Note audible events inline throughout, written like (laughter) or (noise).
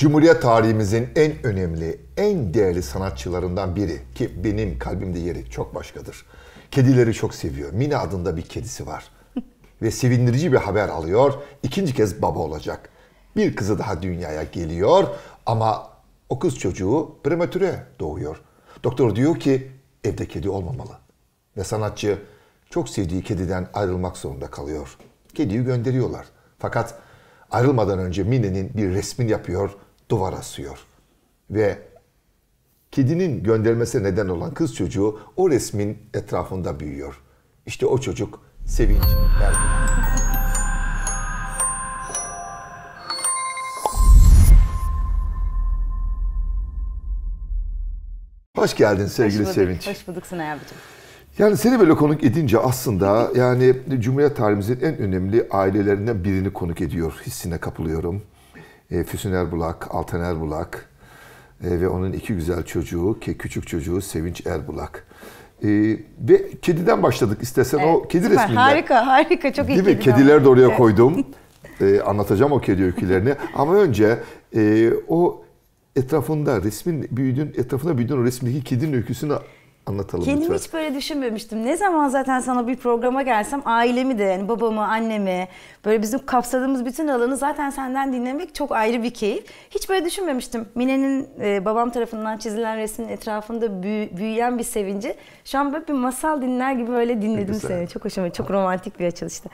Cumhuriyet tarihimizin en önemli, en değerli sanatçılarından biri ki benim kalbimde yeri çok başkadır. Kedileri çok seviyor. Mina adında bir kedisi var. (laughs) Ve sevindirici bir haber alıyor. İkinci kez baba olacak. Bir kızı daha dünyaya geliyor ama o kız çocuğu prematüre doğuyor. Doktor diyor ki evde kedi olmamalı. Ve sanatçı çok sevdiği kediden ayrılmak zorunda kalıyor. Kediyi gönderiyorlar. Fakat ayrılmadan önce Mine'nin bir resmini yapıyor duvara asıyor. Ve kedinin göndermesi neden olan kız çocuğu o resmin etrafında büyüyor. İşte o çocuk Sevinç Ergün. Hoş geldin sevgili hoş bulduk, Sevinç. Hoş bulduk Sunay abicim. Yani seni böyle konuk edince aslında yani Cumhuriyet tarihimizin en önemli ailelerinden birini konuk ediyor hissine kapılıyorum e, Füsun Erbulak, Altan Erbulak e, ve onun iki güzel çocuğu, ki küçük çocuğu Sevinç Erbulak. E, ve kediden başladık istesen evet, o kedi süper, resminden. Harika, harika. Çok iyi Değil mi? Kediler de oraya koydum. E, anlatacağım o kedi öykülerini. (laughs) Ama önce e, o etrafında resmin büyüdün, etrafında büyüdüğün o resmindeki kedinin öyküsünü Anlatalım Kendim lütfen. hiç böyle düşünmemiştim. Ne zaman zaten sana bir programa gelsem ailemi de yani babamı, annemi böyle bizim kapsadığımız bütün alanı zaten senden dinlemek çok ayrı bir keyif. Hiç böyle düşünmemiştim. Mine'nin e, babam tarafından çizilen resmin etrafında büyü, büyüyen bir sevinci. Şu an böyle bir masal dinler gibi böyle dinledim seni. Çok hoşuma, çok romantik bir açılıştı.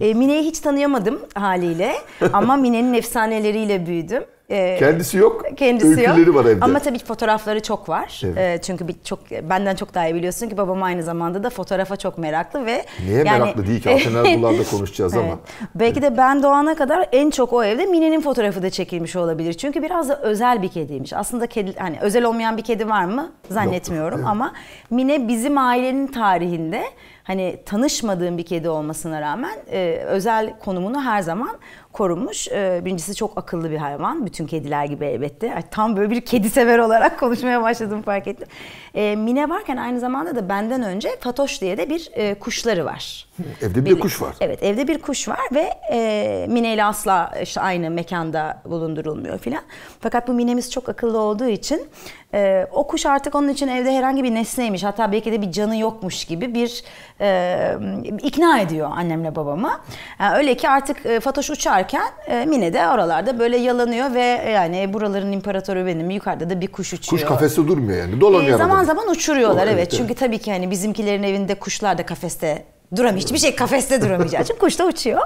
E, Mine'yi hiç tanıyamadım haliyle ama Mine'nin efsaneleriyle büyüdüm. Ee, kendisi yok. Kendisi yok. var evde. Ama tabii ki fotoğrafları çok var. Evet. Ee, çünkü bir, çok benden çok daha iyi biliyorsun ki babam aynı zamanda da fotoğrafa çok meraklı ve Niye yani, meraklı değil ki? Alten Erbullar'da (laughs) konuşacağız evet. ama. Belki de ben doğana kadar en çok o evde Mine'nin fotoğrafı da çekilmiş olabilir. Çünkü biraz da özel bir kediymiş. Aslında kedi hani özel olmayan bir kedi var mı? Zannetmiyorum evet. ama Mine bizim ailenin tarihinde hani tanışmadığım bir kedi olmasına rağmen e, özel konumunu her zaman korunmuş. Ee, birincisi çok akıllı bir hayvan. Bütün kediler gibi elbette. tam böyle bir kedi sever olarak (laughs) konuşmaya başladım fark ettim. Ee, Mine varken aynı zamanda da benden önce Fatoş diye de bir e, kuşları var. Evde bir, bir kuş var. Evet evde bir kuş var ve e, Mine ile asla işte aynı mekanda bulundurulmuyor filan. Fakat bu Mine'miz çok akıllı olduğu için e, o kuş artık onun için evde herhangi bir nesneymiş hatta belki de bir canı yokmuş gibi bir e, ikna ediyor annemle babama. Yani öyle ki artık e, Fatoş uçarken e, Mine de oralarda böyle yalanıyor ve e, yani buraların imparatoru benim yukarıda da bir kuş uçuyor. Kuş kafeste durmuyor yani dolanıyor. E, zaman zaman uçuruyorlar Doğru, evet, evet çünkü tabii ki hani bizimkilerin evinde kuşlar da kafeste duramıyor. Hiçbir şey kafeste duramayacağı için kuş da uçuyor.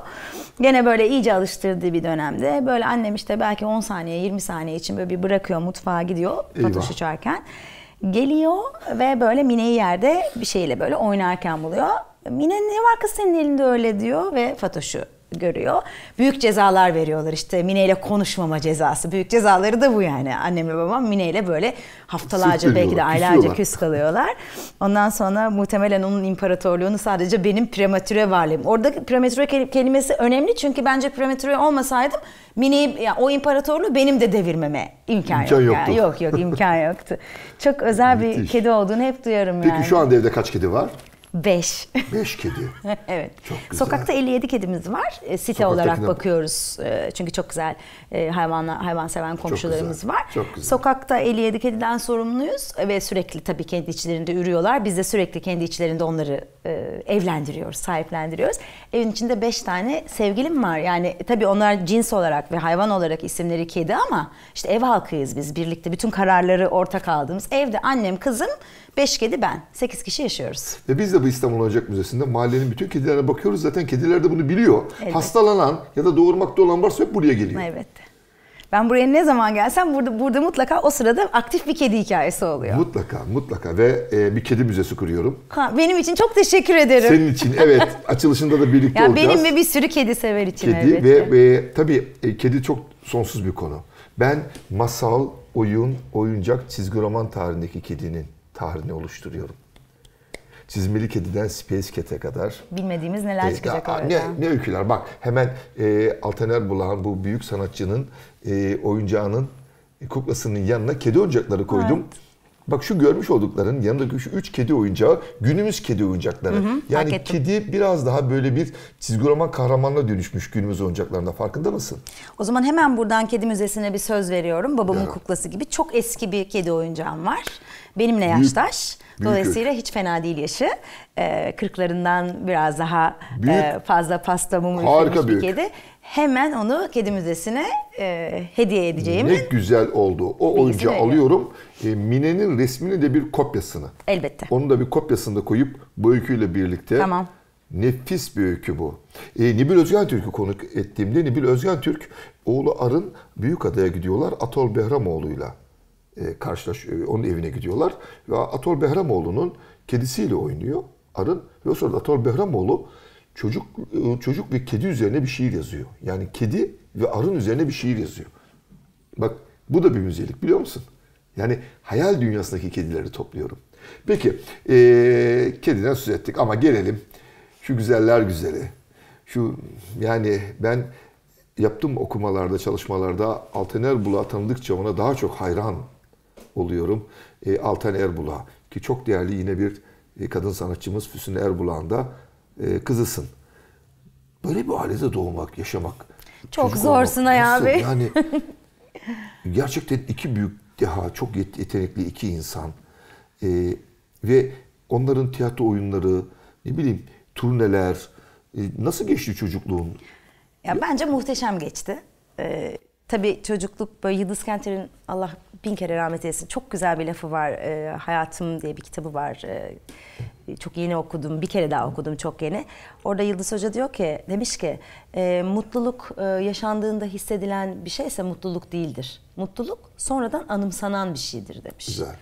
Gene böyle iyice alıştırdığı bir dönemde böyle annem işte belki 10 saniye 20 saniye için böyle bir bırakıyor mutfağa gidiyor patoş uçarken. Geliyor ve böyle Mine'yi yerde bir şeyle böyle oynarken buluyor. Mine ne var kız senin elinde öyle diyor ve Fatoş'u görüyor. Büyük cezalar veriyorlar işte Mine ile konuşmama cezası. Büyük cezaları da bu yani. Annem ve babam Mine ile böyle haftalarca belki de aylarca küs kalıyorlar. Ondan sonra muhtemelen onun imparatorluğunu sadece benim prematüre varlığım. Orada prematüre kelimesi önemli çünkü bence prematüre olmasaydım Mine'yi yani o imparatorluğu benim de devirmeme imkan, imkan yok. Yoktu. Yani. Yok yok imkan yoktu. Çok özel bir kedi olduğunu hep duyarım Peki, yani. Peki şu anda evde kaç kedi var? Beş. Beş kedi. (laughs) evet. Çok güzel. Sokakta 57 kedimiz var. E, site olarak bakıyoruz. E, çünkü çok güzel e, hayvanla, hayvan seven komşularımız çok güzel. var. Çok güzel. Sokakta 57 kediden sorumluyuz ve sürekli tabii kendi içlerinde ürüyorlar. Biz de sürekli kendi içlerinde onları e, evlendiriyoruz, sahiplendiriyoruz. Evin içinde beş tane sevgilim var. Yani tabii onlar cins olarak ve hayvan olarak isimleri kedi ama işte ev halkıyız biz birlikte. Bütün kararları ortak aldığımız evde annem, kızım, 5 kedi ben. 8 kişi yaşıyoruz. Ve biz de bu İstanbul Oyuncak Müzesi'nde mahallenin bütün kedilerine bakıyoruz. Zaten kediler de bunu biliyor. Elbette. Hastalanan ya da doğurmakta olan varsa hep buraya geliyor. Elbette. Ben buraya ne zaman gelsem burada burada mutlaka o sırada aktif bir kedi hikayesi oluyor. Mutlaka mutlaka ve e, bir kedi müzesi kuruyorum. Ha, benim için çok teşekkür ederim. Senin için evet. (laughs) Açılışında da birlikte yani olacağız. Benim ve bir sürü kedi sever için kedi elbette. Ve, ve tabii e, kedi çok sonsuz bir konu. Ben masal, oyun, oyuncak, çizgi roman tarihindeki kedinin tarihini oluşturuyorum. Çizmeli kediden Space Cat'e kadar. Bilmediğimiz neler e, çıkacak orada. Ne, ne öyküler. Bak hemen e, Altaner Bulağan bu büyük sanatçının e, oyuncağının e, kuklasının yanına kedi oyuncakları koydum. Evet. Bak şu görmüş oldukların yanındaki şu üç kedi oyuncağı günümüz kedi oyuncakları. Hı hı, yani kedi biraz daha böyle bir çizgi roman kahramanına dönüşmüş günümüz oyuncaklarında farkında mısın? O zaman hemen buradan kedi müzesine bir söz veriyorum. Babamın evet. kuklası gibi çok eski bir kedi oyuncağım var. Benimle yaştaş. Büyük Büyük Dolayısıyla ölçü. hiç fena değil yaşı. E, kırklarından biraz daha e, fazla pasta mumu Harika bir kedi. Hemen onu kedi müzesine e, hediye edeceğim. Ne güzel oldu. O oyuncağı alıyorum. E, Mine'nin resmini de bir kopyasını. Elbette. Onu da bir kopyasını da koyup bu öyküyle birlikte. Tamam. Nefis bir öykü bu. E, Nibil Özgen Türk'ü konuk ettiğimde Nibil Özgen Türk oğlu Arın büyük adaya gidiyorlar Atol Behramoğlu'yla e, karşılaşıyor. E, onun evine gidiyorlar. Ve Atol Behramoğlu'nun kedisiyle oynuyor. Arın. Ve o sırada Atol Behramoğlu çocuk e, çocuk ve kedi üzerine bir şiir yazıyor. Yani kedi ve arın üzerine bir şiir yazıyor. Bak bu da bir müzelik biliyor musun? Yani hayal dünyasındaki kedileri topluyorum. Peki ee, kediden söz ettik ama gelelim şu güzeller güzeli. Şu yani ben yaptığım okumalarda, çalışmalarda Altener Bul'a tanıdıkça ona daha çok hayran oluyorum. E, Altan Erbula ki çok değerli yine bir e, kadın sanatçımız Füsun Erbulak'ın da e, kızısın. Böyle bir ailede doğmak, yaşamak. Çok çocuk zorsun olmak, Ay abi. Yani (laughs) gerçekten iki büyük deha, çok yetenekli iki insan. E, ve onların tiyatro oyunları, ne bileyim turneler, e, nasıl geçti çocukluğun? Ya bence muhteşem geçti. Ee, tabii çocukluk böyle Yıldız Kenter'in Allah bin kere rahmet eylesin. Çok güzel bir lafı var. E, Hayatım diye bir kitabı var. E, çok yeni okudum. Bir kere daha okudum çok yeni. Orada Yıldız Hoca diyor ki, demiş ki e, mutluluk e, yaşandığında hissedilen bir şeyse mutluluk değildir. Mutluluk sonradan anımsanan bir şeydir demiş. Güzel.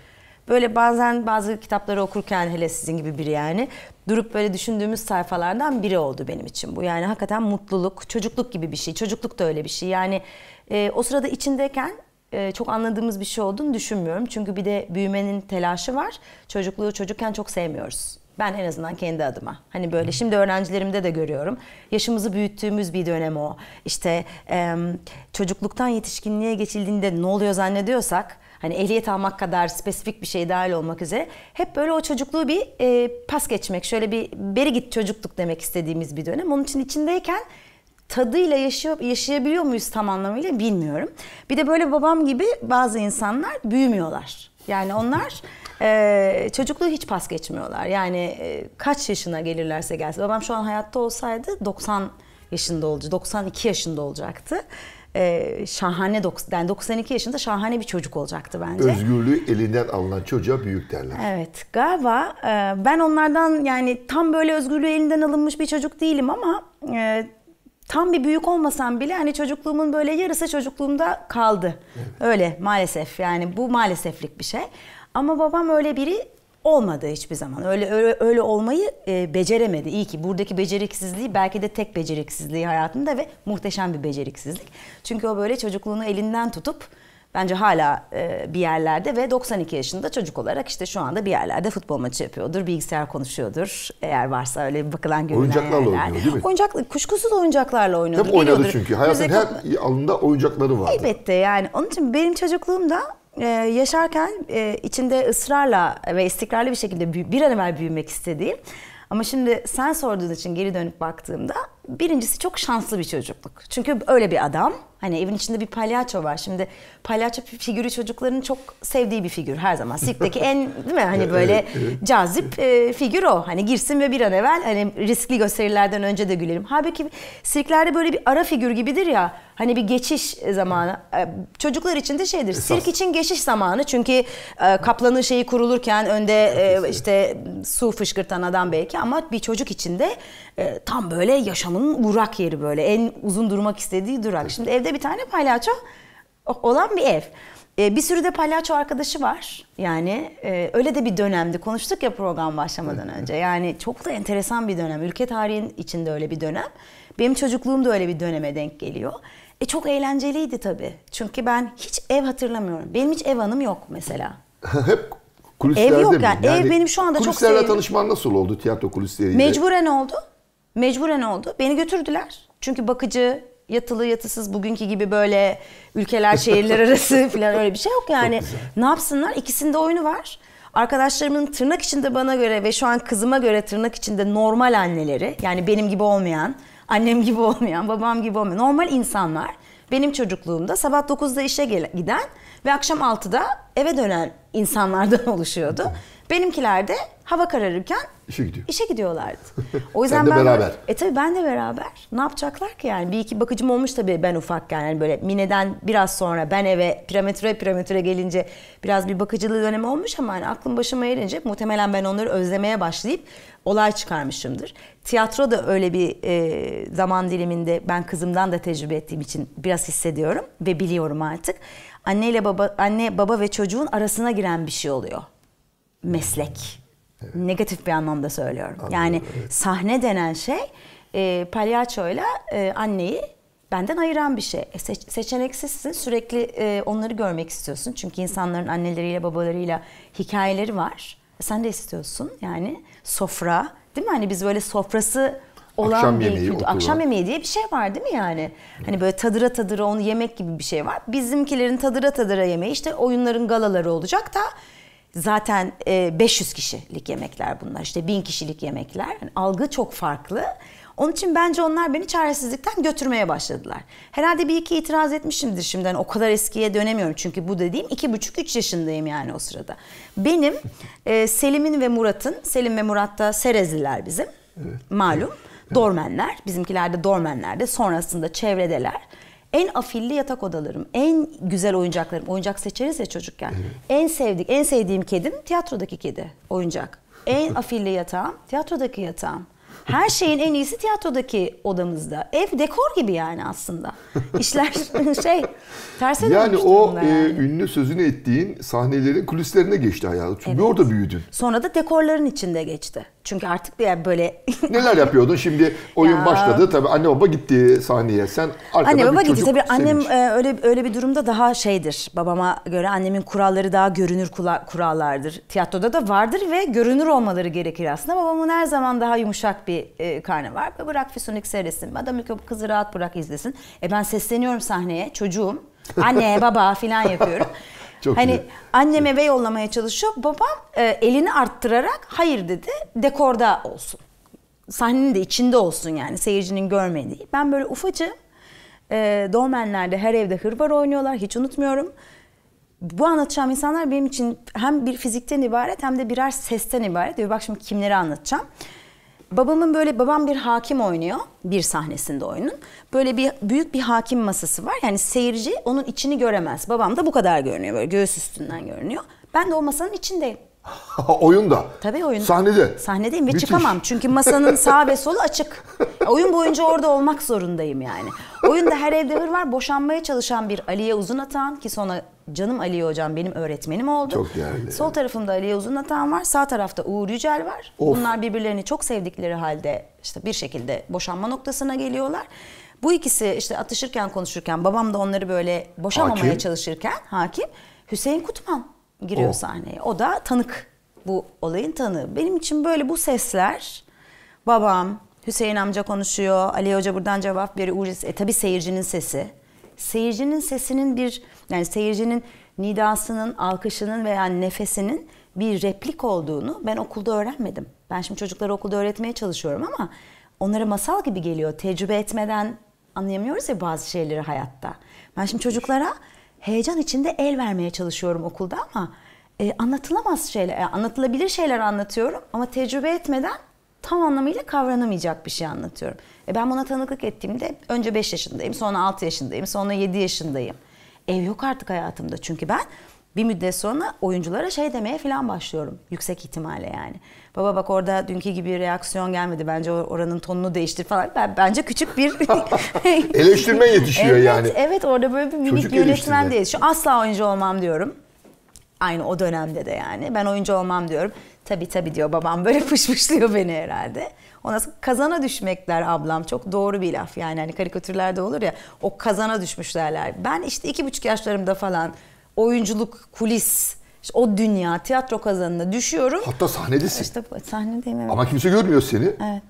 Böyle bazen bazı kitapları okurken hele sizin gibi biri yani durup böyle düşündüğümüz sayfalardan biri oldu benim için bu. Yani hakikaten mutluluk, çocukluk gibi bir şey. Çocukluk da öyle bir şey. Yani e, o sırada içindeyken e, çok anladığımız bir şey olduğunu düşünmüyorum. Çünkü bir de büyümenin telaşı var. Çocukluğu çocukken çok sevmiyoruz. Ben en azından kendi adıma. Hani böyle şimdi öğrencilerimde de görüyorum. Yaşımızı büyüttüğümüz bir dönem o. İşte çocukluktan yetişkinliğe geçildiğinde ne oluyor zannediyorsak hani ehliyet almak kadar spesifik bir şey dahil olmak üzere hep böyle o çocukluğu bir e, pas geçmek, şöyle bir beri git çocukluk demek istediğimiz bir dönem. Onun için içindeyken tadıyla yaşıyor, yaşayabiliyor muyuz tam anlamıyla bilmiyorum. Bir de böyle babam gibi bazı insanlar büyümüyorlar. Yani onlar e, çocukluğu hiç pas geçmiyorlar. Yani e, kaç yaşına gelirlerse gelsin. Babam şu an hayatta olsaydı 90 yaşında olacaktı. 92 yaşında olacaktı. Ee, şahane yani 92 yaşında şahane bir çocuk olacaktı bence. Özgürlüğü elinden alınan çocuğa büyük derler. Evet galiba e, ben onlardan yani tam böyle özgürlüğü elinden alınmış bir çocuk değilim ama e, tam bir büyük olmasam bile hani çocukluğumun böyle yarısı çocukluğumda kaldı. Evet. Öyle maalesef yani bu maaleseflik bir şey. Ama babam öyle biri olmadı hiçbir zaman. Öyle öyle, öyle olmayı e, beceremedi. İyi ki buradaki beceriksizliği belki de tek beceriksizliği hayatında ve muhteşem bir beceriksizlik. Çünkü o böyle çocukluğunu elinden tutup Bence hala e, bir yerlerde ve 92 yaşında çocuk olarak işte şu anda bir yerlerde futbol maçı yapıyordur, bilgisayar konuşuyordur. Eğer varsa öyle bir bakılan görünen Oyuncaklarla yerler. oynuyor değil mi? Oyuncak, kuşkusuz oyuncaklarla oynuyordur. Hep oynadı geliyordur. çünkü. Hayatın her alında oyuncakları vardı. Elbette yani. Onun için benim çocukluğumda ee, yaşarken e, içinde ısrarla ve istikrarlı bir şekilde büyü, bir an evvel büyümek istediğim ama şimdi sen sorduğun için geri dönüp baktığımda birincisi çok şanslı bir çocukluk. Çünkü öyle bir adam Hani evin içinde bir palyaço var. Şimdi palyaço figürü çocukların çok sevdiği bir figür her zaman. Sirkteki en değil mi hani (laughs) böyle evet, evet. cazip e, figür o. Hani girsin ve bir an evvel hani riskli gösterilerden önce de gülelim. Halbuki sirklerde böyle bir ara figür gibidir ya. Hani bir geçiş zamanı. E, çocuklar için de şeydir. Esas. Sirk için geçiş zamanı. Çünkü e, kaplanın şeyi kurulurken önde e, işte su fışkırtan adam belki ama bir çocuk için de e, tam böyle yaşamının uğrak yeri böyle. En uzun durmak istediği durak. Şimdi evde Türkiye'de bir tane palyaço olan bir ev. E, bir sürü de palyaço arkadaşı var. Yani e, öyle de bir dönemdi. Konuştuk ya program başlamadan önce. Yani çok da enteresan bir dönem. Ülke tarihin içinde öyle bir dönem. Benim çocukluğum da öyle bir döneme denk geliyor. E çok eğlenceliydi tabii. Çünkü ben hiç ev hatırlamıyorum. Benim hiç ev anım yok mesela. (laughs) Hep kulislerde Ev yok mi? yani. yani. Ev benim şu anda çok sevdiğim. Kulislerle tanışman nasıl oldu tiyatro kulisleriyle? Mecburen oldu. Mecburen oldu. Beni götürdüler. Çünkü bakıcı, yatılı yatısız bugünkü gibi böyle ülkeler şehirler arası (laughs) falan öyle bir şey yok yani. Ne yapsınlar? İkisinde oyunu var. Arkadaşlarımın tırnak içinde bana göre ve şu an kızıma göre tırnak içinde normal anneleri yani benim gibi olmayan, annem gibi olmayan, babam gibi olmayan normal insanlar benim çocukluğumda sabah 9'da işe giden ve akşam 6'da eve dönen insanlardan (laughs) oluşuyordu. Benimkiler de hava kararırken işe, gidiyor. işe gidiyorlardı. (laughs) O yüzden ben de ben beraber. E tabii ben de beraber. Ne yapacaklar ki yani? Bir iki bakıcım olmuş tabii ben ufakken. Yani böyle Mine'den biraz sonra ben eve piramidüre piramidüre gelince biraz bir bakıcılığı dönemi olmuş ama yani aklım başıma erince muhtemelen ben onları özlemeye başlayıp olay çıkarmışımdır. Tiyatro da öyle bir e, zaman diliminde ben kızımdan da tecrübe ettiğim için biraz hissediyorum ve biliyorum artık. Anne ile baba anne baba ve çocuğun arasına giren bir şey oluyor meslek. Evet. Negatif bir anlamda söylüyorum. Anladım, yani evet. sahne denen şey e, palyaçoyla e, anneyi benden ayıran bir şey. E, seç, seçeneksizsin sürekli e, onları görmek istiyorsun. Çünkü insanların anneleriyle babalarıyla hikayeleri var. E, sen de istiyorsun yani sofra değil mi? Hani biz böyle sofrası olan akşam bir yemeği, Akşam yemeği diye bir şey var değil mi yani? Hani böyle tadıra tadıra onu yemek gibi bir şey var. Bizimkilerin tadıra tadıra yemeği işte oyunların galaları olacak da Zaten 500 e, kişilik yemekler bunlar işte 1000 kişilik yemekler. Yani algı çok farklı. Onun için bence onlar beni çaresizlikten götürmeye başladılar. Herhalde bir iki itiraz etmişimdir şimdiden. Yani o kadar eskiye dönemiyorum çünkü bu dediğim iki buçuk üç yaşındayım yani o sırada. Benim e, Selim'in ve Murat'ın, Selim ve Murat da Serezliler bizim evet. malum. Evet. Dormenler, bizimkiler de Dormenler sonrasında çevredeler. En afilli yatak odalarım, en güzel oyuncaklarım. Oyuncak seçeriz ya çocukken. Evet. En sevdik, en sevdiğim kedim tiyatrodaki kedi oyuncak. En (laughs) afilli yatağım tiyatrodaki yatağım. Her şeyin en iyisi tiyatrodaki odamızda. Ev dekor gibi yani aslında. İşler (laughs) şey terse Yani o e, yani. E, ünlü sözünü ettiğin sahnelerin kulislerine geçti hayatım. Çünkü evet. orada büyüdün. Sonra da dekorların içinde geçti. Çünkü artık yani böyle... (laughs) Neler yapıyordun? Şimdi oyun ya. başladı. Tabii anne baba gitti sahneye. Sen arkada Anne baba gitti. Tabii annem e, öyle öyle bir durumda daha şeydir. Babama göre annemin kuralları daha görünür kula, kurallardır. Tiyatroda da vardır ve görünür olmaları gerekir aslında. Babamın her zaman daha yumuşak bir e, karnı var. ve Bırak Füsunik seyretsin. Adam kızı rahat bırak izlesin. E ben sesleniyorum sahneye. Çocuğum. Anne baba filan yapıyorum. (laughs) Çok hani iyi. anneme ve yollamaya çalışıyor. Babam e, elini arttırarak hayır dedi dekorda olsun. Sahnenin de içinde olsun yani seyircinin görmediği. Ben böyle ufacı e, Doğmenler'de her evde hırvar oynuyorlar hiç unutmuyorum. Bu anlatacağım insanlar benim için hem bir fizikten ibaret hem de birer sesten ibaret. Diyor bak şimdi kimleri anlatacağım babamın böyle babam bir hakim oynuyor bir sahnesinde oyunun. Böyle bir büyük bir hakim masası var. Yani seyirci onun içini göremez. Babam da bu kadar görünüyor böyle göğüs üstünden görünüyor. Ben de o masanın içindeyim oyunda. Tabii oyunda. Sahnede. Sahnedeyim ve Müthiş. çıkamam. Çünkü masanın (laughs) sağ ve solu açık. Oyun boyunca orada olmak zorundayım yani. Oyunda her evde hır var. Boşanmaya çalışan bir Aliye Uzun Atan ki sonra canım Aliye Hocam benim öğretmenim oldu. Çok değerli. Sol tarafımda Aliye Uzun Atan var. Sağ tarafta Uğur Yücel var. Of. Bunlar birbirlerini çok sevdikleri halde işte bir şekilde boşanma noktasına geliyorlar. Bu ikisi işte atışırken konuşurken babam da onları böyle boşamamaya hakim. çalışırken hakim Hüseyin Kutman giriyor o. sahneye. O da tanık. Bu olayın tanığı. Benim için böyle bu sesler babam, Hüseyin amca konuşuyor, Ali Hoca buradan cevap veriyor. Uğur, e tabi seyircinin sesi. Seyircinin sesinin bir yani seyircinin nidasının, alkışının veya nefesinin bir replik olduğunu ben okulda öğrenmedim. Ben şimdi çocuklara okulda öğretmeye çalışıyorum ama onlara masal gibi geliyor. Tecrübe etmeden anlayamıyoruz ya bazı şeyleri hayatta. Ben şimdi çocuklara heyecan içinde el vermeye çalışıyorum okulda ama e, anlatılamaz şeyler, anlatılabilir şeyler anlatıyorum ama tecrübe etmeden tam anlamıyla kavranamayacak bir şey anlatıyorum. E ben buna tanıklık ettiğimde önce 5 yaşındayım, sonra 6 yaşındayım, sonra 7 yaşındayım. Ev yok artık hayatımda çünkü ben bir müddet sonra oyunculara şey demeye falan başlıyorum. Yüksek ihtimalle yani. Baba bak orada dünkü gibi reaksiyon gelmedi. Bence oranın tonunu değiştir falan. Ben, bence küçük bir... (laughs) Eleştirme yetişiyor evet, yani. Evet orada böyle bir minik yönetmen değil. Şu asla oyuncu olmam diyorum. Aynı o dönemde de yani. Ben oyuncu olmam diyorum. Tabi tabi diyor babam böyle fışfışlıyor beni herhalde. Ona nasıl kazana düşmekler ablam çok doğru bir laf yani hani karikatürlerde olur ya o kazana düşmüş derler. Ben işte iki buçuk yaşlarımda falan oyunculuk, kulis, işte o dünya, tiyatro kazanına düşüyorum. Hatta sahnedesin. İşte sahnedeyim evet. Ama kimse görmüyor seni. Evet.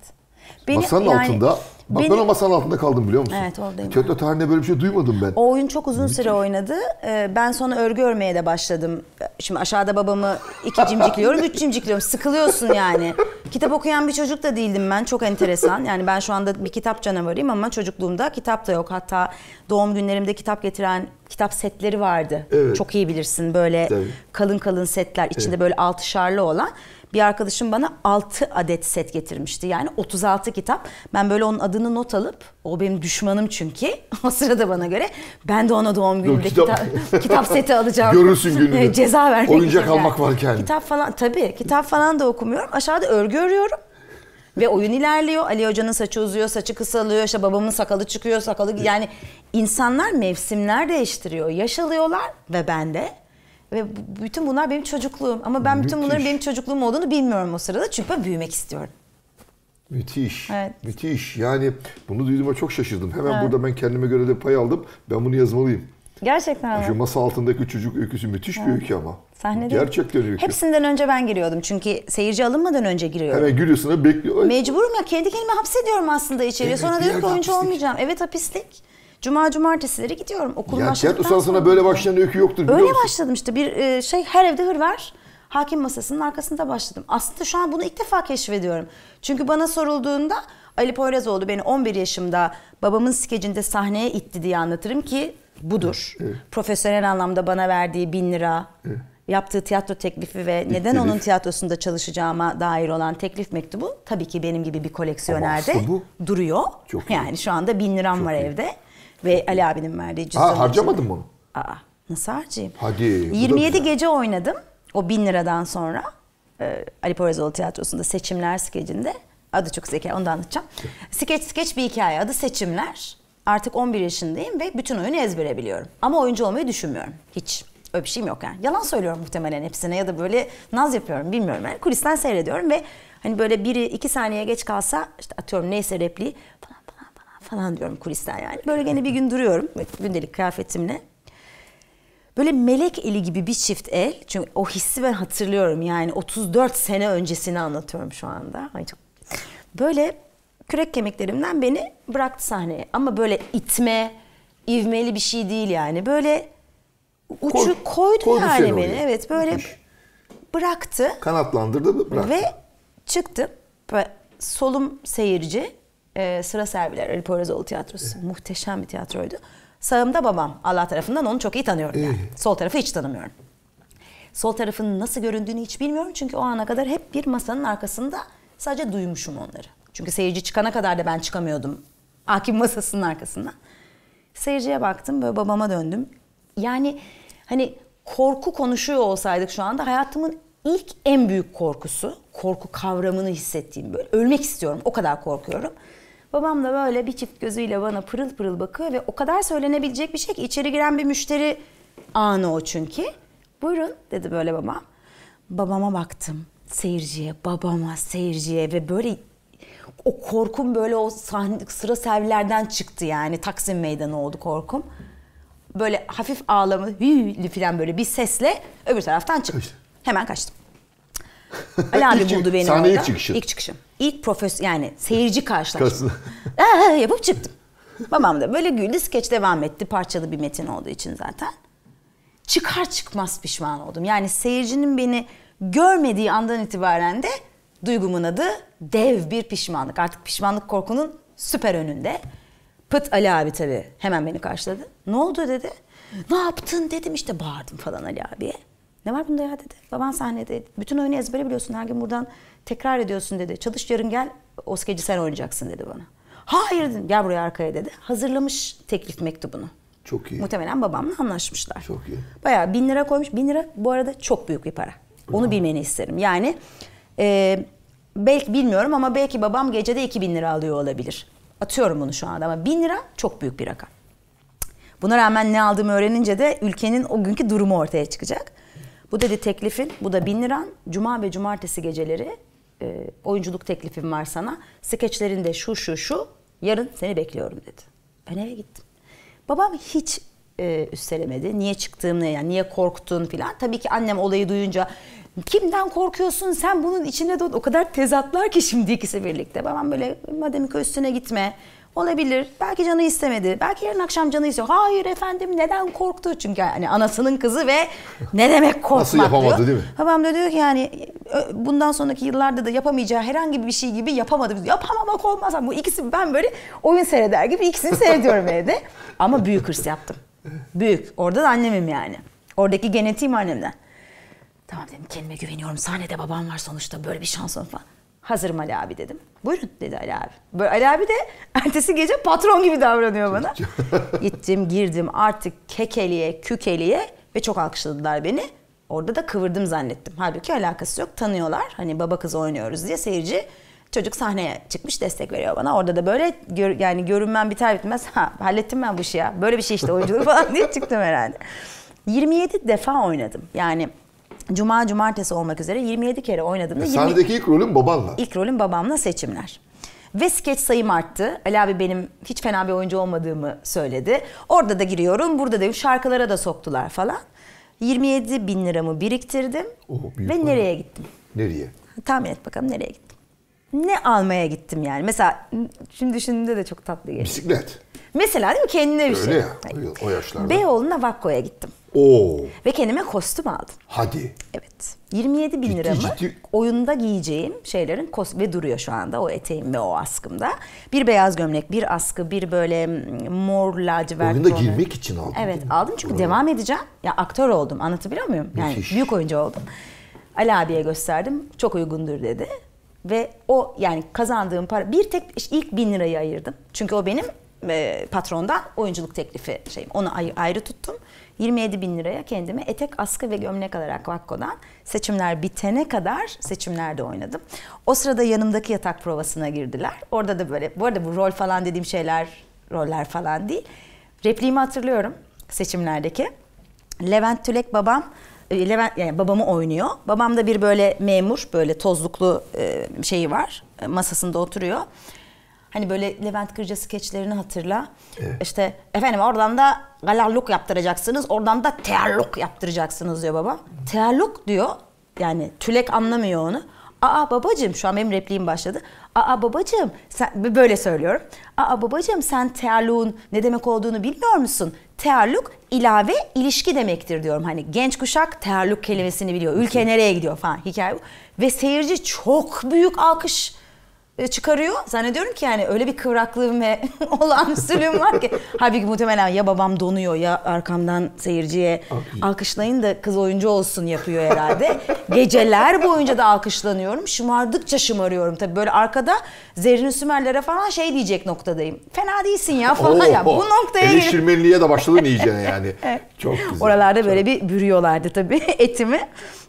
Beni, Masanın yani, altında Bak Benim... ben o masanın altında kaldım biliyor musun? Evet oradayım. Tiyatro tarihinde böyle bir şey duymadım ben. O oyun çok uzun Müthiş. süre oynadı. Ee, ben sonra örgü örmeye de başladım. Şimdi aşağıda babamı iki cimcikliyorum, üç cimcikliyorum. Sıkılıyorsun yani. kitap okuyan bir çocuk da değildim ben. Çok enteresan. Yani ben şu anda bir kitap canavarıyım ama çocukluğumda kitap da yok. Hatta doğum günlerimde kitap getiren kitap setleri vardı. Evet. Çok iyi bilirsin böyle evet. kalın kalın setler içinde evet. böyle şarlı olan bir arkadaşım bana 6 adet set getirmişti. Yani 36 kitap. Ben böyle onun adını not alıp o benim düşmanım çünkü (laughs) o sırada bana göre ben de ona doğum gününde kitap, kitap, seti alacağım. Görürsün (laughs) gününü. Ceza vermek Oyuncak için almak varken. Kitap falan tabii kitap falan da okumuyorum. Aşağıda örgü örüyorum. Ve oyun ilerliyor. Ali Hoca'nın saçı uzuyor, saçı kısalıyor. İşte babamın sakalı çıkıyor, sakalı. Yani insanlar mevsimler değiştiriyor. Yaşalıyorlar ve ben de ve bütün bunlar benim çocukluğum. Ama ben Müthiş. bütün bunların benim çocukluğum olduğunu bilmiyorum o sırada. Çünkü ben büyümek istiyorum. Müthiş. Evet. Müthiş. Yani bunu duyduğuma çok şaşırdım. Hemen evet. burada ben kendime göre de pay aldım. Ben bunu yazmalıyım. Gerçekten mi? Şu masa altındaki çocuk öyküsü müthiş evet. bir öykü ama. Sahnede. Gerçekten öykü. Hepsinden önce ben giriyordum çünkü seyirci alınmadan önce giriyorum. Hemen giriyorsun da bekliyor. Mecburum ya kendi kendimi hapsediyorum aslında içeriye. Evet, Sonra dedim ki oyuncu olmayacağım. Evet hapislik. Cuma cumartesileri gidiyorum. Okul ya kent usansına böyle başlayan öykü yoktur biliyor Öyle musun? başladım işte bir e, şey her evde hır var. Hakim masasının arkasında başladım. Aslında şu an bunu ilk defa keşfediyorum. Çünkü bana sorulduğunda Ali Poyrazoğlu beni 11 yaşımda babamın skecinde sahneye itti diye anlatırım ki budur. Evet. Profesyonel anlamda bana verdiği bin lira, evet. yaptığı tiyatro teklifi ve İlk neden telif. onun tiyatrosunda çalışacağıma dair olan teklif mektubu tabii ki benim gibi bir koleksiyonerde duruyor. Çok yani şu anda bin liram Çok var iyi. evde. Ve Ali abinin verdiği cüzdanı. Ha harcamadın mı onu? Aa nasıl harcayayım? Hadi. 27 gece oynadım o bin liradan sonra. Ee, Ali Poyrazoğlu Tiyatrosu'nda seçimler skecinde. Adı çok zeki onu da anlatacağım. Skeç skeç bir hikaye adı seçimler. Artık 11 yaşındayım ve bütün oyunu ezbere biliyorum. Ama oyuncu olmayı düşünmüyorum hiç. Öyle bir şeyim yok yani. Yalan söylüyorum muhtemelen hepsine ya da böyle naz yapıyorum bilmiyorum yani. Kulisten seyrediyorum ve hani böyle biri iki saniye geç kalsa işte atıyorum neyse repliği falan falan diyorum kulisten yani. Böyle gene bir gün duruyorum gündelik kıyafetimle. Böyle melek eli gibi bir çift el. Çünkü o hissi ben hatırlıyorum yani 34 sene öncesini anlatıyorum şu anda. Böyle kürek kemiklerimden beni bıraktı sahneye. Ama böyle itme, ivmeli bir şey değil yani. Böyle uçu koydu, koydu yani beni. Oraya. Evet böyle bıraktı. Kanatlandırdı bıraktı. Ve çıktı. Solum seyirci, e, Sıra Serviler Ali Poyrazoğlu Tiyatrosu. Evet. Muhteşem bir tiyatroydu. Sağımda babam Allah tarafından onu çok iyi tanıyorum yani. Evet. Sol tarafı hiç tanımıyorum. Sol tarafın nasıl göründüğünü hiç bilmiyorum çünkü o ana kadar hep bir masanın arkasında sadece duymuşum onları. Çünkü seyirci çıkana kadar da ben çıkamıyordum hakim masasının arkasında. Seyirciye baktım ve babama döndüm. Yani hani korku konuşuyor olsaydık şu anda hayatımın ilk en büyük korkusu, korku kavramını hissettiğim böyle ölmek istiyorum o kadar korkuyorum. Babam da böyle bir çift gözüyle bana pırıl pırıl bakıyor ve o kadar söylenebilecek bir şey ki içeri giren bir müşteri anı o çünkü. Buyurun dedi böyle babam. Babama baktım. Seyirciye, babama, seyirciye ve böyle o korkum böyle o sahne, sıra servilerden çıktı yani. Taksim Meydanı oldu korkum. Böyle hafif ağlamı hüylü falan böyle bir sesle öbür taraftan çıktı. Hemen kaçtım. Ali abi buldu beni Sahneye orada. ilk çıkışın. İlk çıkışım. İlk profes yani seyirci karşılaşma. (laughs) Ee, ee, yapıp çıktım. Babam da böyle güldü. Skeç devam etti. Parçalı bir metin olduğu için zaten. Çıkar çıkmaz pişman oldum. Yani seyircinin beni görmediği andan itibaren de duygumun adı dev bir pişmanlık. Artık pişmanlık korkunun süper önünde. Pıt Ali abi tabii hemen beni karşıladı. Ne oldu dedi. Ne yaptın dedim işte bağırdım falan Ali abiye. Ne var bunda ya dedi. Baban sahnede bütün oyunu ezbere biliyorsun her gün buradan tekrar ediyorsun dedi. Çalış yarın gel o skeci sen oynayacaksın dedi bana. Hayır dedim gel buraya arkaya dedi. Hazırlamış teklif mektubunu. Çok iyi. Muhtemelen babamla anlaşmışlar. Çok iyi. Bayağı bin lira koymuş. Bin lira bu arada çok büyük bir para. Onu Aha. bilmeni isterim. Yani e, belki bilmiyorum ama belki babam gecede iki bin lira alıyor olabilir. Atıyorum bunu şu anda ama bin lira çok büyük bir rakam. Buna rağmen ne aldığımı öğrenince de ülkenin o günkü durumu ortaya çıkacak. Bu dedi teklifin, bu da bin liran. Cuma ve cumartesi geceleri e, oyunculuk teklifim var sana. Skeçlerinde şu şu şu, yarın seni bekliyorum dedi. Ben eve gittim. Babam hiç e, üstelemedi. Niye çıktığımı, yani niye korktun filan. Tabii ki annem olayı duyunca kimden korkuyorsun sen bunun içine doğdun. O kadar tezatlar ki şimdi ikisi birlikte. Babam böyle madem ki üstüne gitme Olabilir. Belki canı istemedi. Belki yarın akşam canı istiyor. Hayır efendim neden korktu? Çünkü yani anasının kızı ve ne demek korkmak Nasıl yapamadı diyor. değil mi? Babam da diyor ki yani bundan sonraki yıllarda da yapamayacağı herhangi bir şey gibi yapamadı. Yapamamak olmaz. Bu ikisi ben böyle oyun seyreder gibi ikisini seyrediyorum (laughs) evde. Ama büyük hırs yaptım. Büyük. Orada da annemim yani. Oradaki genetiğim annemden. Tamam dedim kendime güveniyorum. Sahnede babam var sonuçta böyle bir şansım falan hazırım Ali abi dedim. Buyurun dedi Ali abi. Böyle Ali abi de (laughs) ertesi gece patron gibi davranıyor bana. (laughs) Gittim girdim artık kekeliye kükeliye ve çok alkışladılar beni. Orada da kıvırdım zannettim. Halbuki alakası yok tanıyorlar. Hani baba kız oynuyoruz diye seyirci çocuk sahneye çıkmış destek veriyor bana. Orada da böyle gör, yani görünmem biter bitmez ha hallettim ben bu işi ya. Böyle bir şey işte oyunculuk falan diye çıktım herhalde. 27 defa oynadım. Yani Cuma cumartesi olmak üzere 27 kere oynadığımda... Ya, sahnedeki 20... ilk rolün babanla. İlk rolüm babamla seçimler. Ve skeç sayım arttı. Ali abi benim hiç fena bir oyuncu olmadığımı söyledi. Orada da giriyorum, burada da şarkılara da soktular falan. 27 bin liramı biriktirdim oh, ve para. nereye gittim? Nereye? Tahmin et bakalım nereye gittim. Ne almaya gittim yani? Mesela şimdi düşündüğümde de çok tatlı geliyor. Bisiklet. Mesela değil mi? Kendine bir Öyle şey. Öyle ya o yaşlarda. Beyoğlu'na Vakko'ya gittim. Oo. Ve kendime kostüm aldım. Hadi. Evet. 27 bin lira mı? oyunda giyeceğim şeylerin kostüm ve duruyor şu anda o eteğim ve o askımda. Bir beyaz gömlek, bir askı, bir böyle mor lacivert. Oyunda konu. girmek için aldım. Evet aldım çünkü Orada. devam edeceğim. Ya aktör oldum anlatabiliyor muyum? Yani Müthiş. büyük oyuncu oldum. Ali abiye gösterdim. Çok uygundur dedi. Ve o yani kazandığım para bir tek işte ilk bin lirayı ayırdım. Çünkü o benim patrondan oyunculuk teklifi şeyim. Onu ayrı, ayrı tuttum. 27 bin liraya kendime etek, askı ve gömlek alarak Vakko'dan seçimler bitene kadar seçimlerde oynadım. O sırada yanımdaki yatak provasına girdiler. Orada da böyle, bu arada bu rol falan dediğim şeyler, roller falan değil. Repliğimi hatırlıyorum seçimlerdeki. Levent Tülek babam e, Levent yani babamı oynuyor. Babam da bir böyle memur, böyle tozluklu e, şeyi var. E, masasında oturuyor. Hani böyle Levent Kırca skeçlerini hatırla. Evet. İşte efendim oradan da galalluk yaptıracaksınız, oradan da tealluk yaptıracaksınız diyor baba. Tealluk diyor. Yani tülek anlamıyor onu. Aa babacığım şu an benim repliğim başladı. Aa babacığım sen böyle söylüyorum. Aa babacığım sen tealluğun ne demek olduğunu bilmiyor musun? Tealluk ilave ilişki demektir diyorum. Hani genç kuşak tealluk kelimesini biliyor. Ülke nereye gidiyor falan hikaye bu. Ve seyirci çok büyük alkış e, çıkarıyor. Zannediyorum ki yani öyle bir kıvraklığım ve (laughs) olağanüstülüğüm var ki. Halbuki muhtemelen ya babam donuyor ya arkamdan seyirciye alkışlayın da kız oyuncu olsun yapıyor herhalde. (laughs) Geceler boyunca da alkışlanıyorum. Şımardıkça şımarıyorum. Tabii böyle arkada Zerrin Sümerlere falan şey diyecek noktadayım. Fena değilsin ya falan Oo, ya. Bu noktaya Eleştirmenliğe de başladın iyice yani. (laughs) evet. Çok güzel. Oralarda çok. böyle bir bürüyorlardı tabii etimi.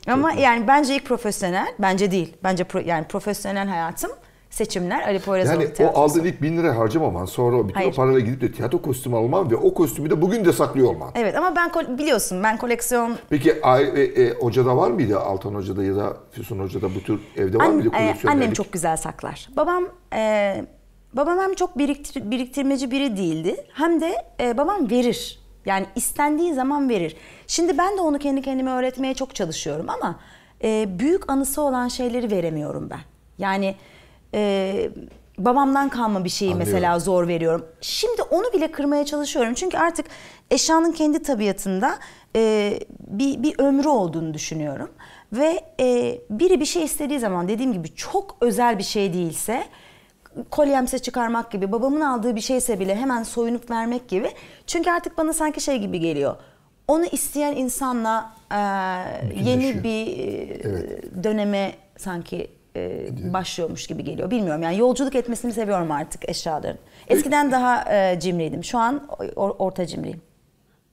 Ama Çok yani bence ilk profesyonel, bence değil. Bence pro, yani profesyonel hayatım seçimler Ali Yani tiyatrosu. o aldığın ilk bin lira harcamaman sonra o bütün Hayır. o parayla gidip de tiyatro kostümü alman ve o kostümü de bugün de saklıyor olman. Evet ama ben biliyorsun ben koleksiyon... Peki ay, e, e, hocada var mıydı Altan Hoca'da ya da Füsun Hoca'da bu tür evde var An, mıydı koleksiyonerlik? E, annem çok güzel saklar. Babam e, babam hem çok biriktir, biriktirmeci biri değildi hem de e, babam verir. Yani istendiği zaman verir. Şimdi ben de onu kendi kendime öğretmeye çok çalışıyorum ama e, büyük anısı olan şeyleri veremiyorum ben. Yani e, babamdan kalma bir şeyi Anlıyorum. mesela zor veriyorum. Şimdi onu bile kırmaya çalışıyorum. Çünkü artık eşyanın kendi tabiatında e, bir, bir ömrü olduğunu düşünüyorum. Ve e, biri bir şey istediği zaman dediğim gibi çok özel bir şey değilse kolyemse çıkarmak gibi babamın aldığı bir şeyse bile hemen soyunup vermek gibi. Çünkü artık bana sanki şey gibi geliyor. Onu isteyen insanla e, yeni bir e, evet. döneme sanki e, başlıyormuş gibi geliyor. Bilmiyorum yani yolculuk etmesini seviyorum artık eşyaların. Eskiden daha e, cimriydim. Şu an or, orta cimriyim.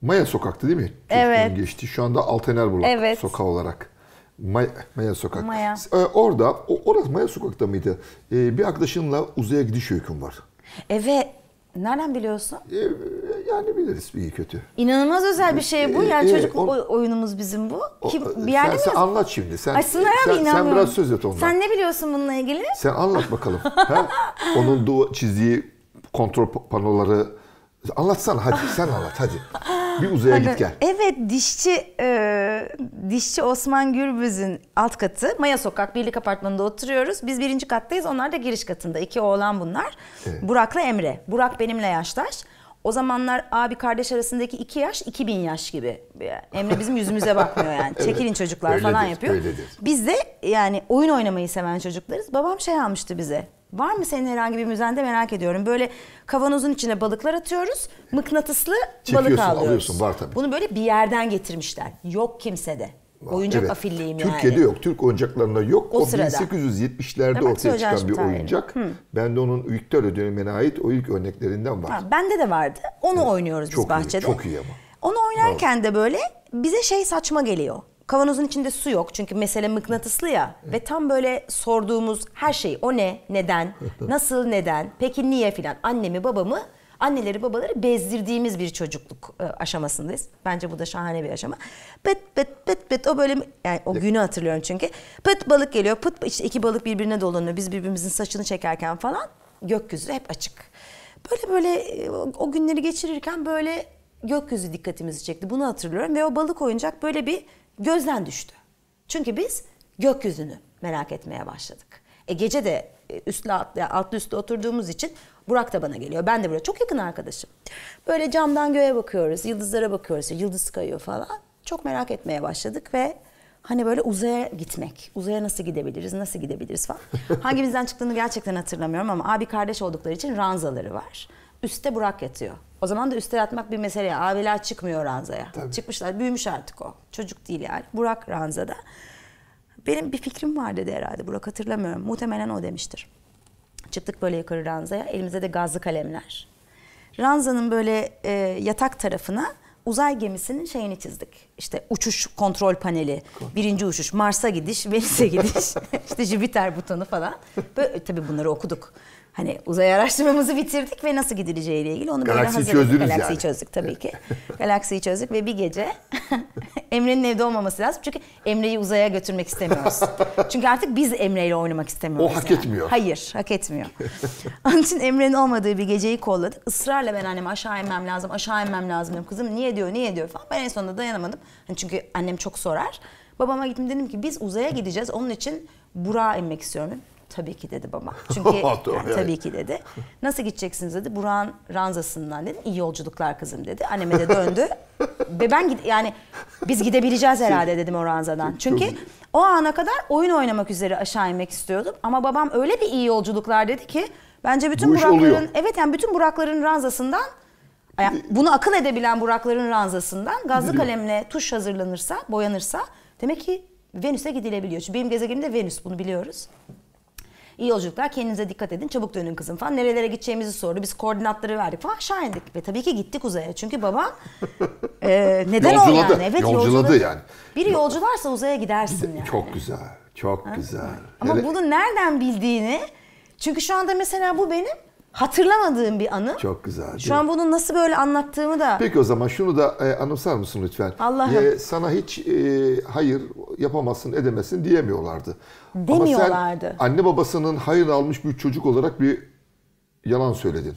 Maya Sokak'tı değil mi? Çocukların evet. geçti. Şu anda Altener Bulak evet. sokağı olarak. Maya, Maya Sokak. Maya. Ee, orada, orası Maya Sokak'ta mıydı? Ee, bir arkadaşınla uzaya gidiş öyküm var. Evet, Nereden biliyorsun? E, yani biliriz iyi kötü. İnanılmaz özel bir şey bu. Ee, yani e, çocuk on, oyunumuz bizim bu. O, e, bir yerde sen, mi? anlat şimdi. Sen, Ay Sınar sen, sen biraz söz et ondan. Sen ne biliyorsun bununla ilgili? Sen anlat bakalım. ha? Onun çizdiği kontrol panoları anlatsana hadi sen anlat hadi bir uzaya Hadi. git hani gel. Evet dişçi e, dişçi Osman Gürbüz'ün alt katı Maya Sokak Birlik Apartmanı'nda oturuyoruz. Biz birinci kattayız onlar da giriş katında. İki oğlan bunlar. Evet. Burak'la Emre. Burak benimle yaştaş. O zamanlar abi kardeş arasındaki iki yaş 2000 yaş gibi. Emre bizim yüzümüze bakmıyor yani. (laughs) evet, Çekilin çocuklar öyledir, falan yapıyor. Öyledir. Biz de yani oyun oynamayı seven çocuklarız. Babam şey almıştı bize. Var mı senin herhangi bir müzende merak ediyorum. Böyle kavanozun içine balıklar atıyoruz. Mıknatıslı Çekiyorsun, balık alıyoruz. alıyorsun var tabii. Bunu böyle bir yerden getirmişler. Yok kimsede. Var, oyuncak evet. afilliyim Türkiye'de yani. Türkiye'de yok. Türk oyuncaklarında yok. O, o 1870'lerde ortaya çıkan bir tarihim. oyuncak. Hı. Ben de onun Victoria dönemine ait o ilk örneklerinden var. Ha, bende de vardı. Onu evet. oynuyoruz çok biz bahçede. Iyi, çok iyi ama. Onu oynarken Vallahi. de böyle bize şey saçma geliyor. Kavanozun içinde su yok çünkü mesele mıknatıslı ya. Ve tam böyle sorduğumuz her şey o ne, neden, (laughs) nasıl, neden, peki niye filan annemi babamı anneleri babaları bezdirdiğimiz bir çocukluk e, aşamasındayız. Bence bu da şahane bir aşama. Pıt pıt pıt pıt o böyle yani o günü hatırlıyorum çünkü. Pıt balık geliyor pıt işte iki balık birbirine dolanıyor. Biz birbirimizin saçını çekerken falan gökyüzü hep açık. Böyle böyle e, o günleri geçirirken böyle gökyüzü dikkatimizi çekti. Bunu hatırlıyorum ve o balık oyuncak böyle bir gözden düştü. Çünkü biz gökyüzünü merak etmeye başladık. E gece de e, üstle alt altlı üstlü oturduğumuz için Burak da bana geliyor. Ben de buraya çok yakın arkadaşım. Böyle camdan göğe bakıyoruz, yıldızlara bakıyoruz. Yıldız kayıyor falan. Çok merak etmeye başladık ve hani böyle uzaya gitmek. Uzaya nasıl gidebiliriz, nasıl gidebiliriz falan. (laughs) Hangimizden çıktığını gerçekten hatırlamıyorum ama abi kardeş oldukları için ranzaları var. Üste Burak yatıyor. O zaman da üste atmak bir mesele. Abiler çıkmıyor ranzaya. Tabii. Çıkmışlar, büyümüş artık o. Çocuk değil yani. Burak ranzada. Benim bir fikrim var dedi herhalde Burak hatırlamıyorum. Muhtemelen o demiştir. Çıktık böyle yukarı ranzaya. Elimizde de gazlı kalemler. Ranzanın böyle e, yatak tarafına uzay gemisinin şeyini çizdik. İşte uçuş kontrol paneli, birinci uçuş, Mars'a gidiş, Venüs'e gidiş, (laughs) İşte Jüpiter butonu falan. Böyle, tabii bunları okuduk hani uzay araştırmamızı bitirdik ve nasıl gidileceğiyle ilgili onu Galaksiyi böyle hazırladık. Çözdünüz Galaksiyi yani. çözdük tabii ki. (laughs) Galaksiyi çözdük ve bir gece (laughs) Emre'nin evde olmaması lazım. Çünkü Emre'yi uzaya götürmek istemiyoruz. (laughs) Çünkü artık biz Emre'yle oynamak istemiyoruz. O hak yani. etmiyor. Hayır, hak etmiyor. Onun için Emre'nin olmadığı bir geceyi kolladık. Israrla ben anneme aşağı inmem lazım, aşağı inmem lazım. diyorum Kızım niye diyor, niye diyor falan. Ben en sonunda dayanamadım. Hani çünkü annem çok sorar. Babama gittim dedim ki biz uzaya gideceğiz. Onun için Burak'a inmek istiyorum. Tabii ki dedi baba. (laughs) Çünkü yani, tabii ki dedi. Nasıl gideceksiniz dedi. Buran ranzasından dedim. İyi yolculuklar kızım dedi. Anneme de döndü. (laughs) Ve ben gide, yani biz gidebileceğiz herhalde dedim o ranzadan. Çünkü o ana kadar oyun oynamak üzere aşağı inmek istiyordum. Ama babam öyle bir iyi yolculuklar dedi ki bence bütün Bu Burakların oluyor. evet yani bütün Burakların ranzasından yani bunu akıl edebilen Burakların ranzasından gazlı kalemle tuş hazırlanırsa, boyanırsa demek ki Venüs'e gidilebiliyor. Çünkü benim gezegenimde Venüs bunu biliyoruz. İyi yolculuklar kendinize dikkat edin çabuk dönün kızım falan. Nerelere gideceğimizi sordu. Biz koordinatları verdik falan aşağı indik. Ve tabii ki gittik uzaya. Çünkü baba (laughs) e, neden yolculadı. o yani? Evet, yolculadı, yani. Biri yolcularsa uzaya gidersin yani. Çok güzel. Çok ha? güzel. Ama Hele... bunu nereden bildiğini çünkü şu anda mesela bu benim hatırlamadığım bir anı. Çok güzel. Şu an bunu nasıl böyle anlattığımı da. Peki o zaman şunu da e, anımsar mısın lütfen? Allah'ım. E, sana hiç e, hayır yapamazsın edemezsin diyemiyorlardı. Demiyorlardı. Ama sen anne babasının hayır almış bir çocuk olarak bir yalan söyledin.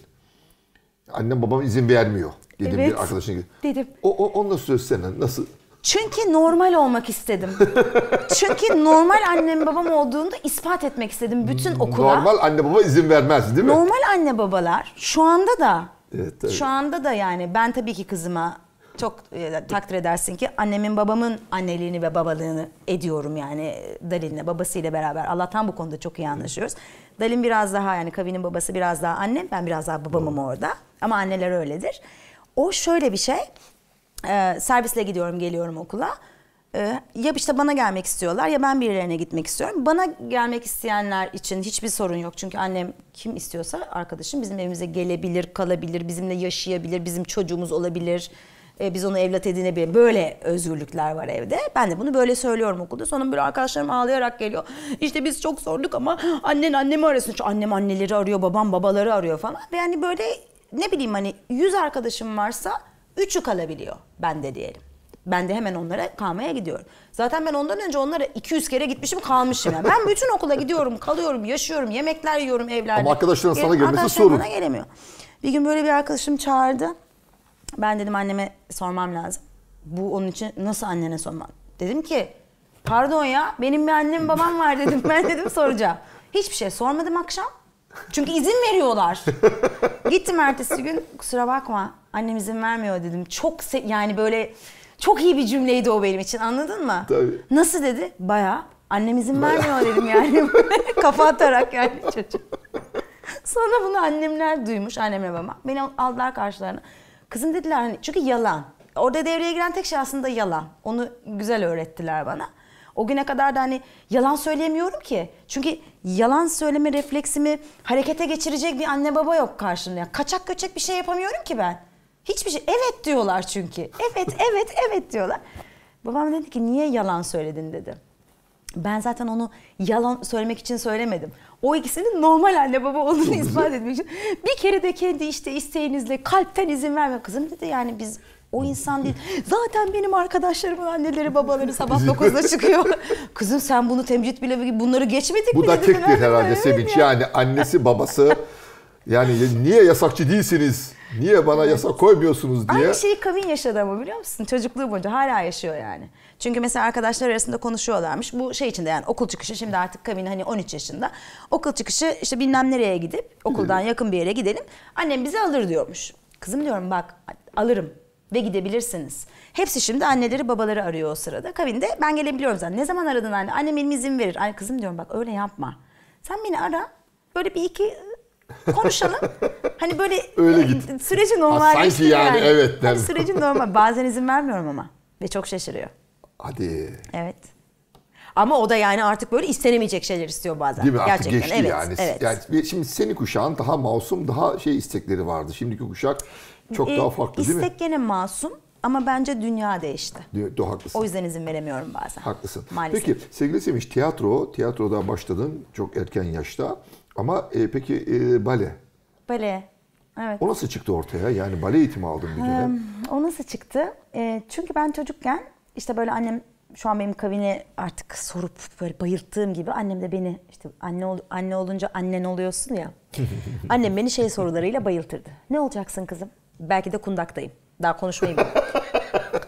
Annem babam izin vermiyor dedim evet, bir arkadaşına. Dedim. O, o, onunla senin nasıl? Çünkü normal olmak istedim. (laughs) Çünkü normal annem babam olduğunu ispat etmek istedim bütün hmm, okula. Normal anne baba izin vermez değil mi? Normal anne babalar şu anda da evet, tabii. şu anda da yani ben tabii ki kızıma çok e, takdir edersin ki annemin babamın anneliğini ve babalığını ediyorum yani Dalin'le babasıyla beraber. Allah'tan bu konuda çok iyi anlaşıyoruz. Dalil biraz daha yani Kavi'nin babası biraz daha annem ben biraz daha babamım orada ama anneler öyledir. O şöyle bir şey e, servisle gidiyorum geliyorum okula. E, ya işte bana gelmek istiyorlar ya ben birilerine gitmek istiyorum. Bana gelmek isteyenler için hiçbir sorun yok. Çünkü annem kim istiyorsa arkadaşım bizim evimize gelebilir, kalabilir, bizimle yaşayabilir, bizim çocuğumuz olabilir. E, biz onu evlat edinebilir. Böyle özgürlükler var evde. Ben de bunu böyle söylüyorum okulda. Sonra böyle arkadaşlarım ağlayarak geliyor. İşte biz çok sorduk ama annen annemi arasın. Çünkü annem anneleri arıyor, babam babaları arıyor falan. Ve yani böyle ne bileyim hani 100 arkadaşım varsa Üçü kalabiliyor bende diyelim. Ben de hemen onlara kalmaya gidiyorum. Zaten ben ondan önce onlara 200 kere gitmişim kalmışım. Yani. Ben bütün okula gidiyorum, kalıyorum, yaşıyorum, yemekler yiyorum evlerde. Ama arkadaşların sana gelmesi sorun. bana gelemiyor. Bir gün böyle bir arkadaşım çağırdı. Ben dedim anneme sormam lazım. Bu onun için nasıl annene sormam? Dedim ki pardon ya benim bir annem babam var dedim. Ben dedim soracağım. Hiçbir şey sormadım akşam. Çünkü izin veriyorlar. Gittim ertesi gün kusura bakma annem izin vermiyor dedim. Çok se- yani böyle çok iyi bir cümleydi o benim için anladın mı? Tabii. Nasıl dedi? Baya annem izin Bayağı. vermiyor dedim yani. (laughs) Kafa atarak yani çocuk. Sonra bunu annemler duymuş annemle babam. Beni aldılar karşılarına. Kızım dediler hani çünkü yalan. Orada devreye giren tek şey aslında yalan. Onu güzel öğrettiler bana. O güne kadar da hani yalan söyleyemiyorum ki. Çünkü yalan söyleme refleksimi harekete geçirecek bir anne baba yok karşımda. kaçak göçek bir şey yapamıyorum ki ben. Hiçbir şey. Evet diyorlar çünkü. Evet, (laughs) evet, evet diyorlar. Babam dedi ki niye yalan söyledin dedi. Ben zaten onu yalan söylemek için söylemedim. O ikisinin normal anne baba olduğunu (laughs) ispat etmek için. Bir kere de kendi işte isteğinizle kalpten izin verme. Kızım dedi yani biz o insan değil. Zaten benim arkadaşlarımın anneleri babaları sabah 9'da çıkıyor. (laughs) Kızım sen bunu temcit bile bunları geçmedik Bu mi? Bu da tektir herhalde Sevinç. Ya. Yani annesi babası yani niye yasakçı değilsiniz? Niye bana yasa koymuyorsunuz diye. Aynı şeyi Kavin yaşadı ama biliyor musun? Çocukluğu boyunca hala yaşıyor yani. Çünkü mesela arkadaşlar arasında konuşuyorlarmış. Bu şey içinde yani okul çıkışı şimdi artık Kavin hani 13 yaşında. Okul çıkışı işte bilmem nereye gidip okuldan yakın bir yere gidelim. Annem bizi alır diyormuş. Kızım diyorum bak alırım ve gidebilirsiniz. Hepsi şimdi anneleri babaları arıyor o sırada. Kabinde ben gelebiliyorum zaten. Ne zaman aradın anne? Annem benim izin verir. Ay kızım diyorum bak öyle yapma. Sen beni ara. Böyle bir iki ıı, konuşalım. (laughs) hani böyle öyle ıı, git. süreci normal. Sanki yani, yani evet. Hani süreci normal. (laughs) Bazen izin vermiyorum ama. Ve çok şaşırıyor. Hadi. Evet. Ama o da yani artık böyle istenemeyecek şeyler istiyor bazen. Değil mi? Artık geçti evet, yani. Evet. yani. Şimdi senin kuşağın daha masum, daha şey istekleri vardı. Şimdiki kuşak çok e, daha farklı değil mi? İstek gene masum ama bence dünya değişti. Do haklısın. O yüzden izin veremiyorum bazen. Haklısın. Maalesef. Peki sevgili Sevinç tiyatro, tiyatroda başladın çok erken yaşta ama e, peki e, bale? Bale. Evet. O nasıl çıktı ortaya? Yani bale eğitimi aldın bir dönem. o nasıl çıktı? E, çünkü ben çocukken işte böyle annem şu an benim kavini artık sorup böyle bayılttığım gibi annem de beni işte anne ol, anne olunca annen oluyorsun ya. (laughs) annem beni şey sorularıyla bayıltırdı. Ne olacaksın kızım? Belki de kundaktayım. Daha konuşmayayım. (laughs)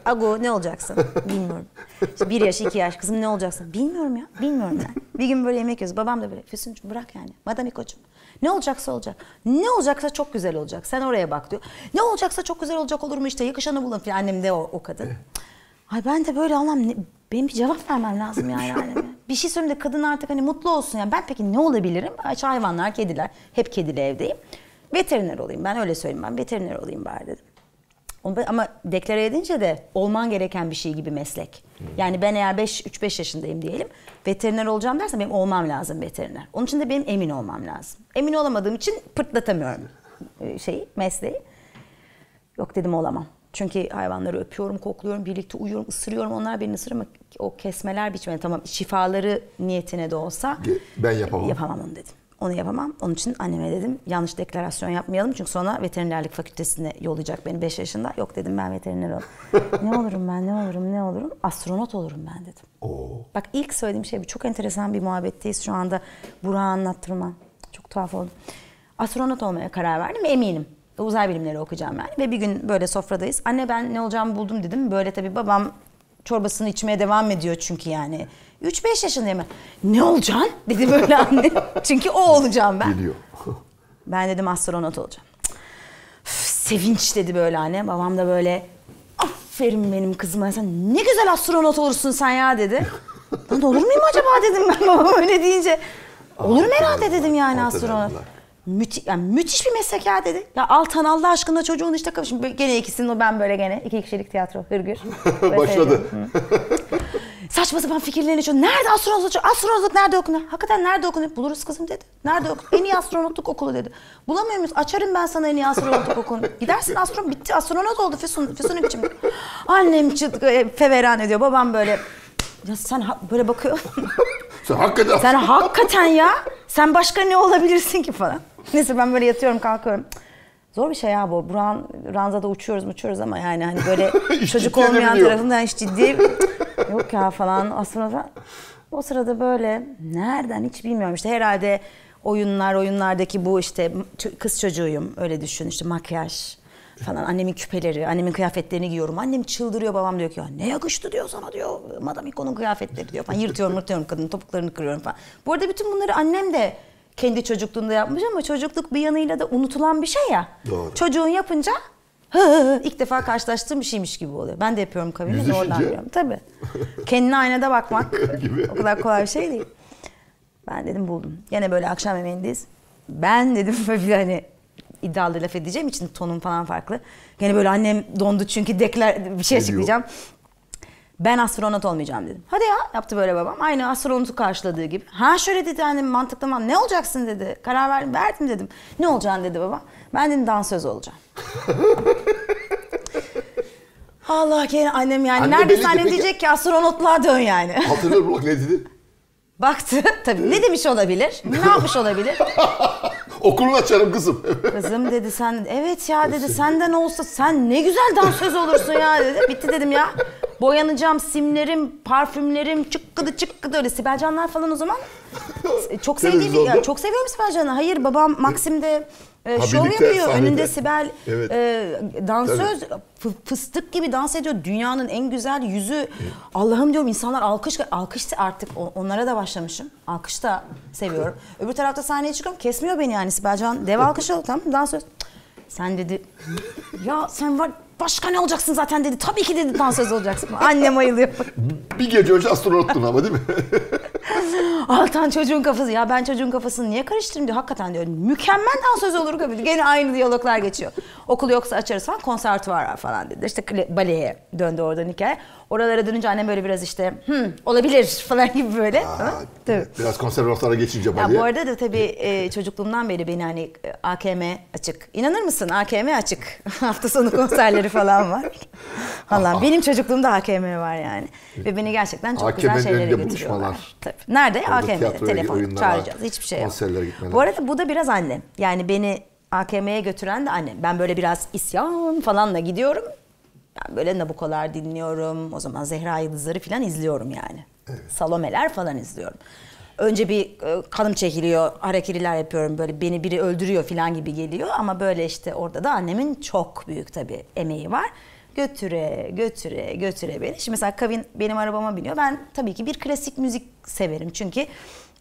Agu, ne olacaksın? Bilmiyorum. İşte bir yaş, iki yaş kızım ne olacaksın? Bilmiyorum ya. Bilmiyorum ben. Bir gün böyle yemek yiyoruz. Babam da böyle Füsun'cum bırak yani. Madami koçum. Ne olacaksa olacak. Ne olacaksa çok güzel olacak. Sen oraya bak diyor. Ne olacaksa çok güzel olacak olur mu işte yakışanı bulun falan. Annem de o, o kadın. Ay ben de böyle Allahım, ne, benim bir cevap vermem lazım yani anneme. Bir şey söyleyeyim de kadın artık hani mutlu olsun. Yani ben peki ne olabilirim? Aç hayvanlar, kediler. Hep kedili evdeyim. Veteriner olayım ben öyle söyleyeyim ben veteriner olayım bari dedim. Ama deklare edince de olman gereken bir şey gibi meslek. Hmm. Yani ben eğer 3-5 yaşındayım diyelim veteriner olacağım dersen benim olmam lazım veteriner. Onun için de benim emin olmam lazım. Emin olamadığım için pırtlatamıyorum e, şeyi, mesleği. Yok dedim olamam. Çünkü hayvanları öpüyorum, kokluyorum, birlikte uyuyorum, ısırıyorum. Onlar beni ısırır ama o kesmeler biçmeler tamam şifaları niyetine de olsa ben yapamam. Yapamam onu dedim. Onu yapamam. Onun için anneme dedim yanlış deklarasyon yapmayalım. Çünkü sonra veterinerlik fakültesine yollayacak beni 5 yaşında. Yok dedim ben veteriner ol. (laughs) ne olurum ben ne olurum ne olurum? Astronot olurum ben dedim. Oo. Bak ilk söylediğim şey bu. Çok enteresan bir muhabbetteyiz şu anda. Burak'a anlattırma. Çok tuhaf oldu. Astronot olmaya karar verdim eminim. Uzay bilimleri okuyacağım yani. Ve bir gün böyle sofradayız. Anne ben ne olacağımı buldum dedim. Böyle tabii babam çorbasını içmeye devam ediyor çünkü yani. 3-5 yaşındayım Ne olacaksın? Dedi böyle anne. (laughs) Çünkü o olacağım ben. Biliyor. (laughs) ben dedim astronot olacağım. Üf, sevinç dedi böyle anne. Babam da böyle aferin benim kızıma. Sen ne güzel astronot olursun sen ya dedi. (laughs) Lan olur muyum acaba dedim ben babam öyle deyince. Olur mu herhalde dedim yani astronot. Müthi, yani müthiş bir meslek ya dedi. Ya Altan Allah aşkına çocuğun işte kapışın. Gene ikisinin o ben böyle gene. iki kişilik tiyatro hırgür. Başladı. Saçma sapan fikirlerini şu. Nerede astronozluk? Astronozluk nerede okunur? Hakikaten nerede okunur? Buluruz kızım dedi. Nerede okunur? En iyi astronotluk okulu dedi. Bulamıyor muyuz? Açarım ben sana en iyi astronotluk okulunu. Gidersin astronom bitti. Astronot oldu Füsun, Füsun'un Annem çıt, e, feveran ediyor. Babam böyle ya sen böyle bakıyor. (laughs) sen hakikaten. Sen hakikaten ya. Sen başka ne olabilirsin ki falan. Neyse ben böyle yatıyorum kalkıyorum. Zor bir şey ya bu. Buran, ranzada uçuyoruz uçuyoruz ama yani hani böyle (laughs) çocuk olmayan tarafından hiç ciddi (laughs) yok ya falan. Aslında o sırada böyle nereden hiç bilmiyorum işte herhalde oyunlar oyunlardaki bu işte kız çocuğuyum öyle düşün işte makyaj falan annemin küpeleri, annemin kıyafetlerini giyiyorum. Annem çıldırıyor babam diyor ki ya ne yakıştı diyor sana diyor. Madam Iko'nun kıyafetleri diyor falan. Yırtıyorum yırtıyorum kadının topuklarını kırıyorum falan. Bu arada bütün bunları annem de kendi çocukluğunda yapmış ama çocukluk bir yanıyla da unutulan bir şey ya. Doğru. Çocuğun yapınca hı, ilk defa karşılaştığım bir şeymiş gibi oluyor. Ben de yapıyorum kavimi de oradan yapıyorum. Tabii. Kendine aynada bakmak (laughs) gibi. o kadar kolay bir şey değil. Ben dedim buldum. Yine böyle akşam yemeğindeyiz. Ben dedim (laughs) böyle hani iddialı laf edeceğim için tonum falan farklı. yine böyle annem dondu çünkü deklar bir şey açıklayacağım. Ben astronot olmayacağım dedim. Hadi ya yaptı böyle babam. Aynı astronotu karşıladığı gibi. Ha şöyle dedi annem hani mantıklı mı? Ne olacaksın dedi. Karar verdim, verdim dedim. Ne olacaksın dedi baba. Ben dedim dansöz olacağım. (laughs) Allah gene annem yani. Anne Neredeyse belli annem diyecek ki astronotluğa dön yani. (laughs) Hatırlıyorum bak ne dedi? Baktı (laughs) tabii ne demiş olabilir? Ne yapmış olabilir? Okulunu açarım kızım. Kızım dedi sen evet ya dedi senden olsa sen ne güzel dansöz olursun ya dedi. Bitti dedim ya. Boyanacağım simlerim, parfümlerim çıkkıdı çıkkıdı öyle Sibel falan o zaman. (laughs) Çok sevdiğim, ya, çok seviyorum Sibel Can'ı. Hayır babam Maksim'de e, şov yapıyor. Sahnede. Önünde Sibel evet. e, dansöz Tabii. fıstık gibi dans ediyor. Dünyanın en güzel yüzü. Evet. Allah'ım diyorum insanlar alkış alkış artık onlara da başlamışım. Alkış da seviyorum. (laughs) Öbür tarafta sahneye çıkıyorum. Kesmiyor beni yani Sibel Can. Dev alkış (laughs) ol tamam dansöz. Sen dedi ya sen var başka ne olacaksın zaten dedi. Tabii ki dedi dansöz olacaksın. Annem ayılıyor. bir gece önce astronottun ama değil mi? (laughs) Altan çocuğun kafası. Ya ben çocuğun kafasını niye karıştırdım diyor. Hakikaten diyor. Mükemmel dansöz olur kabul. Gene aynı diyaloglar geçiyor. Okul yoksa açarız falan var falan dedi. İşte baleye döndü oradan hikaye. Oralara dönünce annem böyle biraz işte Hı, hmm, olabilir (laughs) falan gibi böyle. Aa, Tabii. Biraz konservatuara geçince Ya Bu arada da tabii e, çocukluğumdan beri beni hani e, AKM açık. İnanır mısın AKM açık. (laughs) Hafta sonu konserleri falan var. (laughs) Allah benim çocukluğumda AKM var yani. Ve beni gerçekten çok AKM güzel şeylere götürüyorlar. Tabii. Nerede? Orada AKM'de telefon oyunlara, çağıracağız. Hiçbir şey yok. Gitmeler. Bu arada bu da biraz annem. Yani beni AKM'ye götüren de annem. Ben böyle biraz isyan falanla gidiyorum ben böyle Nabukolar dinliyorum. O zaman Zehra Yıldızları falan izliyorum yani. Evet. Salomeler falan izliyorum. Önce bir e, kanım çekiliyor, hareketler yapıyorum böyle beni biri öldürüyor falan gibi geliyor. Ama böyle işte orada da annemin çok büyük tabii emeği var götüre götüre götüre beni. Şimdi mesela Kavin benim arabama biniyor. Ben tabii ki bir klasik müzik severim. Çünkü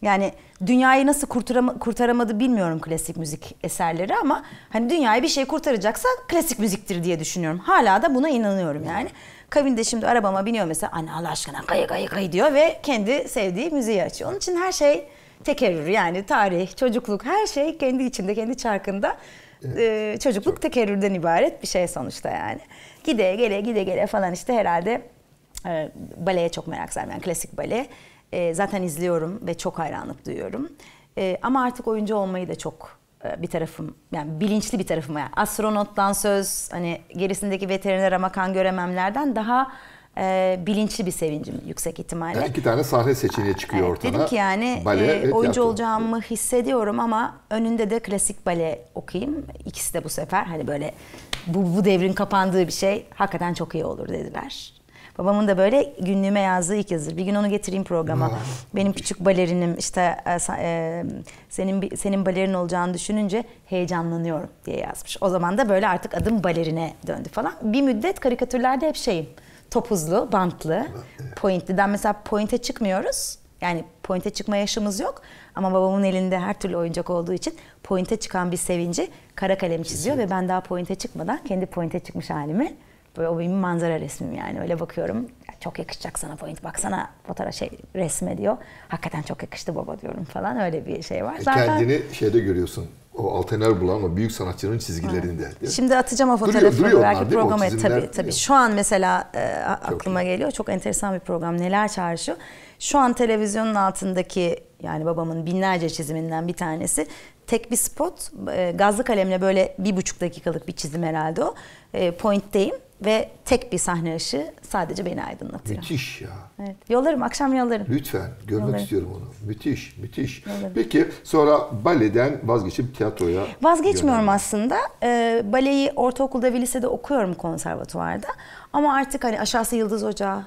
yani dünyayı nasıl kurtarama, kurtaramadı bilmiyorum klasik müzik eserleri ama hani dünyayı bir şey kurtaracaksa klasik müziktir diye düşünüyorum. Hala da buna inanıyorum yani. Kavinde şimdi arabama biniyor mesela anne Allah aşkına kay kay kay diyor ve kendi sevdiği müziği açıyor. Onun için her şey tekerrür yani tarih, çocukluk her şey kendi içinde, kendi çarkında evet. e, çocukluk Çok. tekerrürden ibaret bir şey sonuçta yani. Gide gele gide gele falan işte herhalde e, baleye çok merak sarmayan yani klasik bale e, zaten izliyorum ve çok hayranlık duyuyorum. E, ama artık oyuncu olmayı da çok e, bir tarafım yani bilinçli bir tarafım yani astronottan söz hani gerisindeki veteriner ama kan görememlerden daha e, bilinçli bir sevincim yüksek ihtimalle. Yani iki tane sahne seçeneği çıkıyor evet, ortana. Dedim ki yani bale, e, oyuncu tiyatro. olacağımı hissediyorum ama önünde de klasik bale okuyayım. İkisi de bu sefer hani böyle bu, bu devrin kapandığı bir şey hakikaten çok iyi olur dediler. Babamın da böyle günlüğüme yazdığı ilk yazı. Bir gün onu getireyim programa. Benim küçük balerinim işte e, e, senin senin balerin olacağını düşününce heyecanlanıyorum diye yazmış. O zaman da böyle artık adım balerine döndü falan. Bir müddet karikatürlerde hep şeyim. Topuzlu, bantlı, pointliden mesela pointe çıkmıyoruz. Yani pointe çıkma yaşımız yok ama babamın elinde her türlü oyuncak olduğu için pointe çıkan bir sevinci kara kalem çiziyor Kesinlikle. ve ben daha pointe çıkmadan kendi pointe çıkmış halimi Böyle o benim manzara resmim yani öyle bakıyorum. Ya çok yakışacak sana point baksana fotoğraf şey resme diyor. Hakikaten çok yakıştı baba diyorum falan öyle bir şey var. E Zaten... Kendini şeyde görüyorsun o Altener bulan o büyük sanatçının çizgilerinde. Evet. Şimdi atacağım o fotoğrafı. Duruyor, duruyor Belki onlar, programa tabii tabii. Şu an mesela e, aklıma Çok geliyor. Çok enteresan bir program. Neler çağrışı. Şu an televizyonun altındaki yani babamın binlerce çiziminden bir tanesi. Tek bir spot. E, gazlı kalemle böyle bir buçuk dakikalık bir çizim herhalde o. E, point'teyim. Ve tek bir sahne ışığı sadece beni aydınlatıyor. Müthiş ya. Evet. Yollarım, akşam yollarım. Lütfen, görmek yollarım. istiyorum onu. Müthiş, müthiş. Yollarım. Peki sonra baleden vazgeçip tiyatroya... Vazgeçmiyorum yönelmek. aslında. Ee, baleyi ortaokulda ve lisede okuyorum konservatuvarda. Ama artık hani aşağısı Yıldız Ocağı,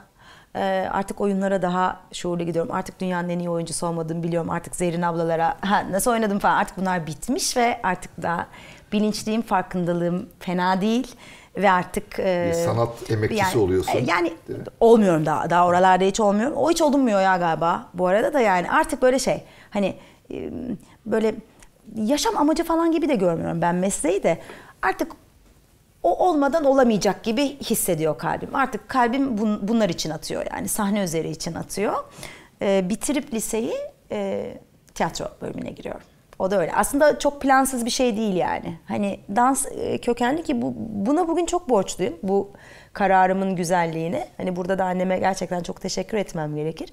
ee, artık oyunlara daha şuurlu gidiyorum. Artık dünyanın en iyi oyuncusu olmadığımı biliyorum. Artık Zerrin ablalara ha, nasıl oynadım falan artık bunlar bitmiş ve artık daha bilinçliyim, farkındalığım fena değil ve artık e, bir sanat emekçisi yani, oluyorsun. E, yani olmuyorum daha daha oralarda hiç olmuyorum. O hiç olunmuyor ya galiba. Bu arada da yani artık böyle şey hani böyle yaşam amacı falan gibi de görmüyorum ben mesleği de. Artık o olmadan olamayacak gibi hissediyor kalbim. Artık kalbim bun, bunlar için atıyor yani sahne üzeri için atıyor. E, bitirip liseyi e, tiyatro bölümüne giriyorum. O da öyle. Aslında çok plansız bir şey değil yani. Hani dans e, kökenli ki bu, buna bugün çok borçluyum. Bu kararımın güzelliğine. Hani burada da anneme gerçekten çok teşekkür etmem gerekir.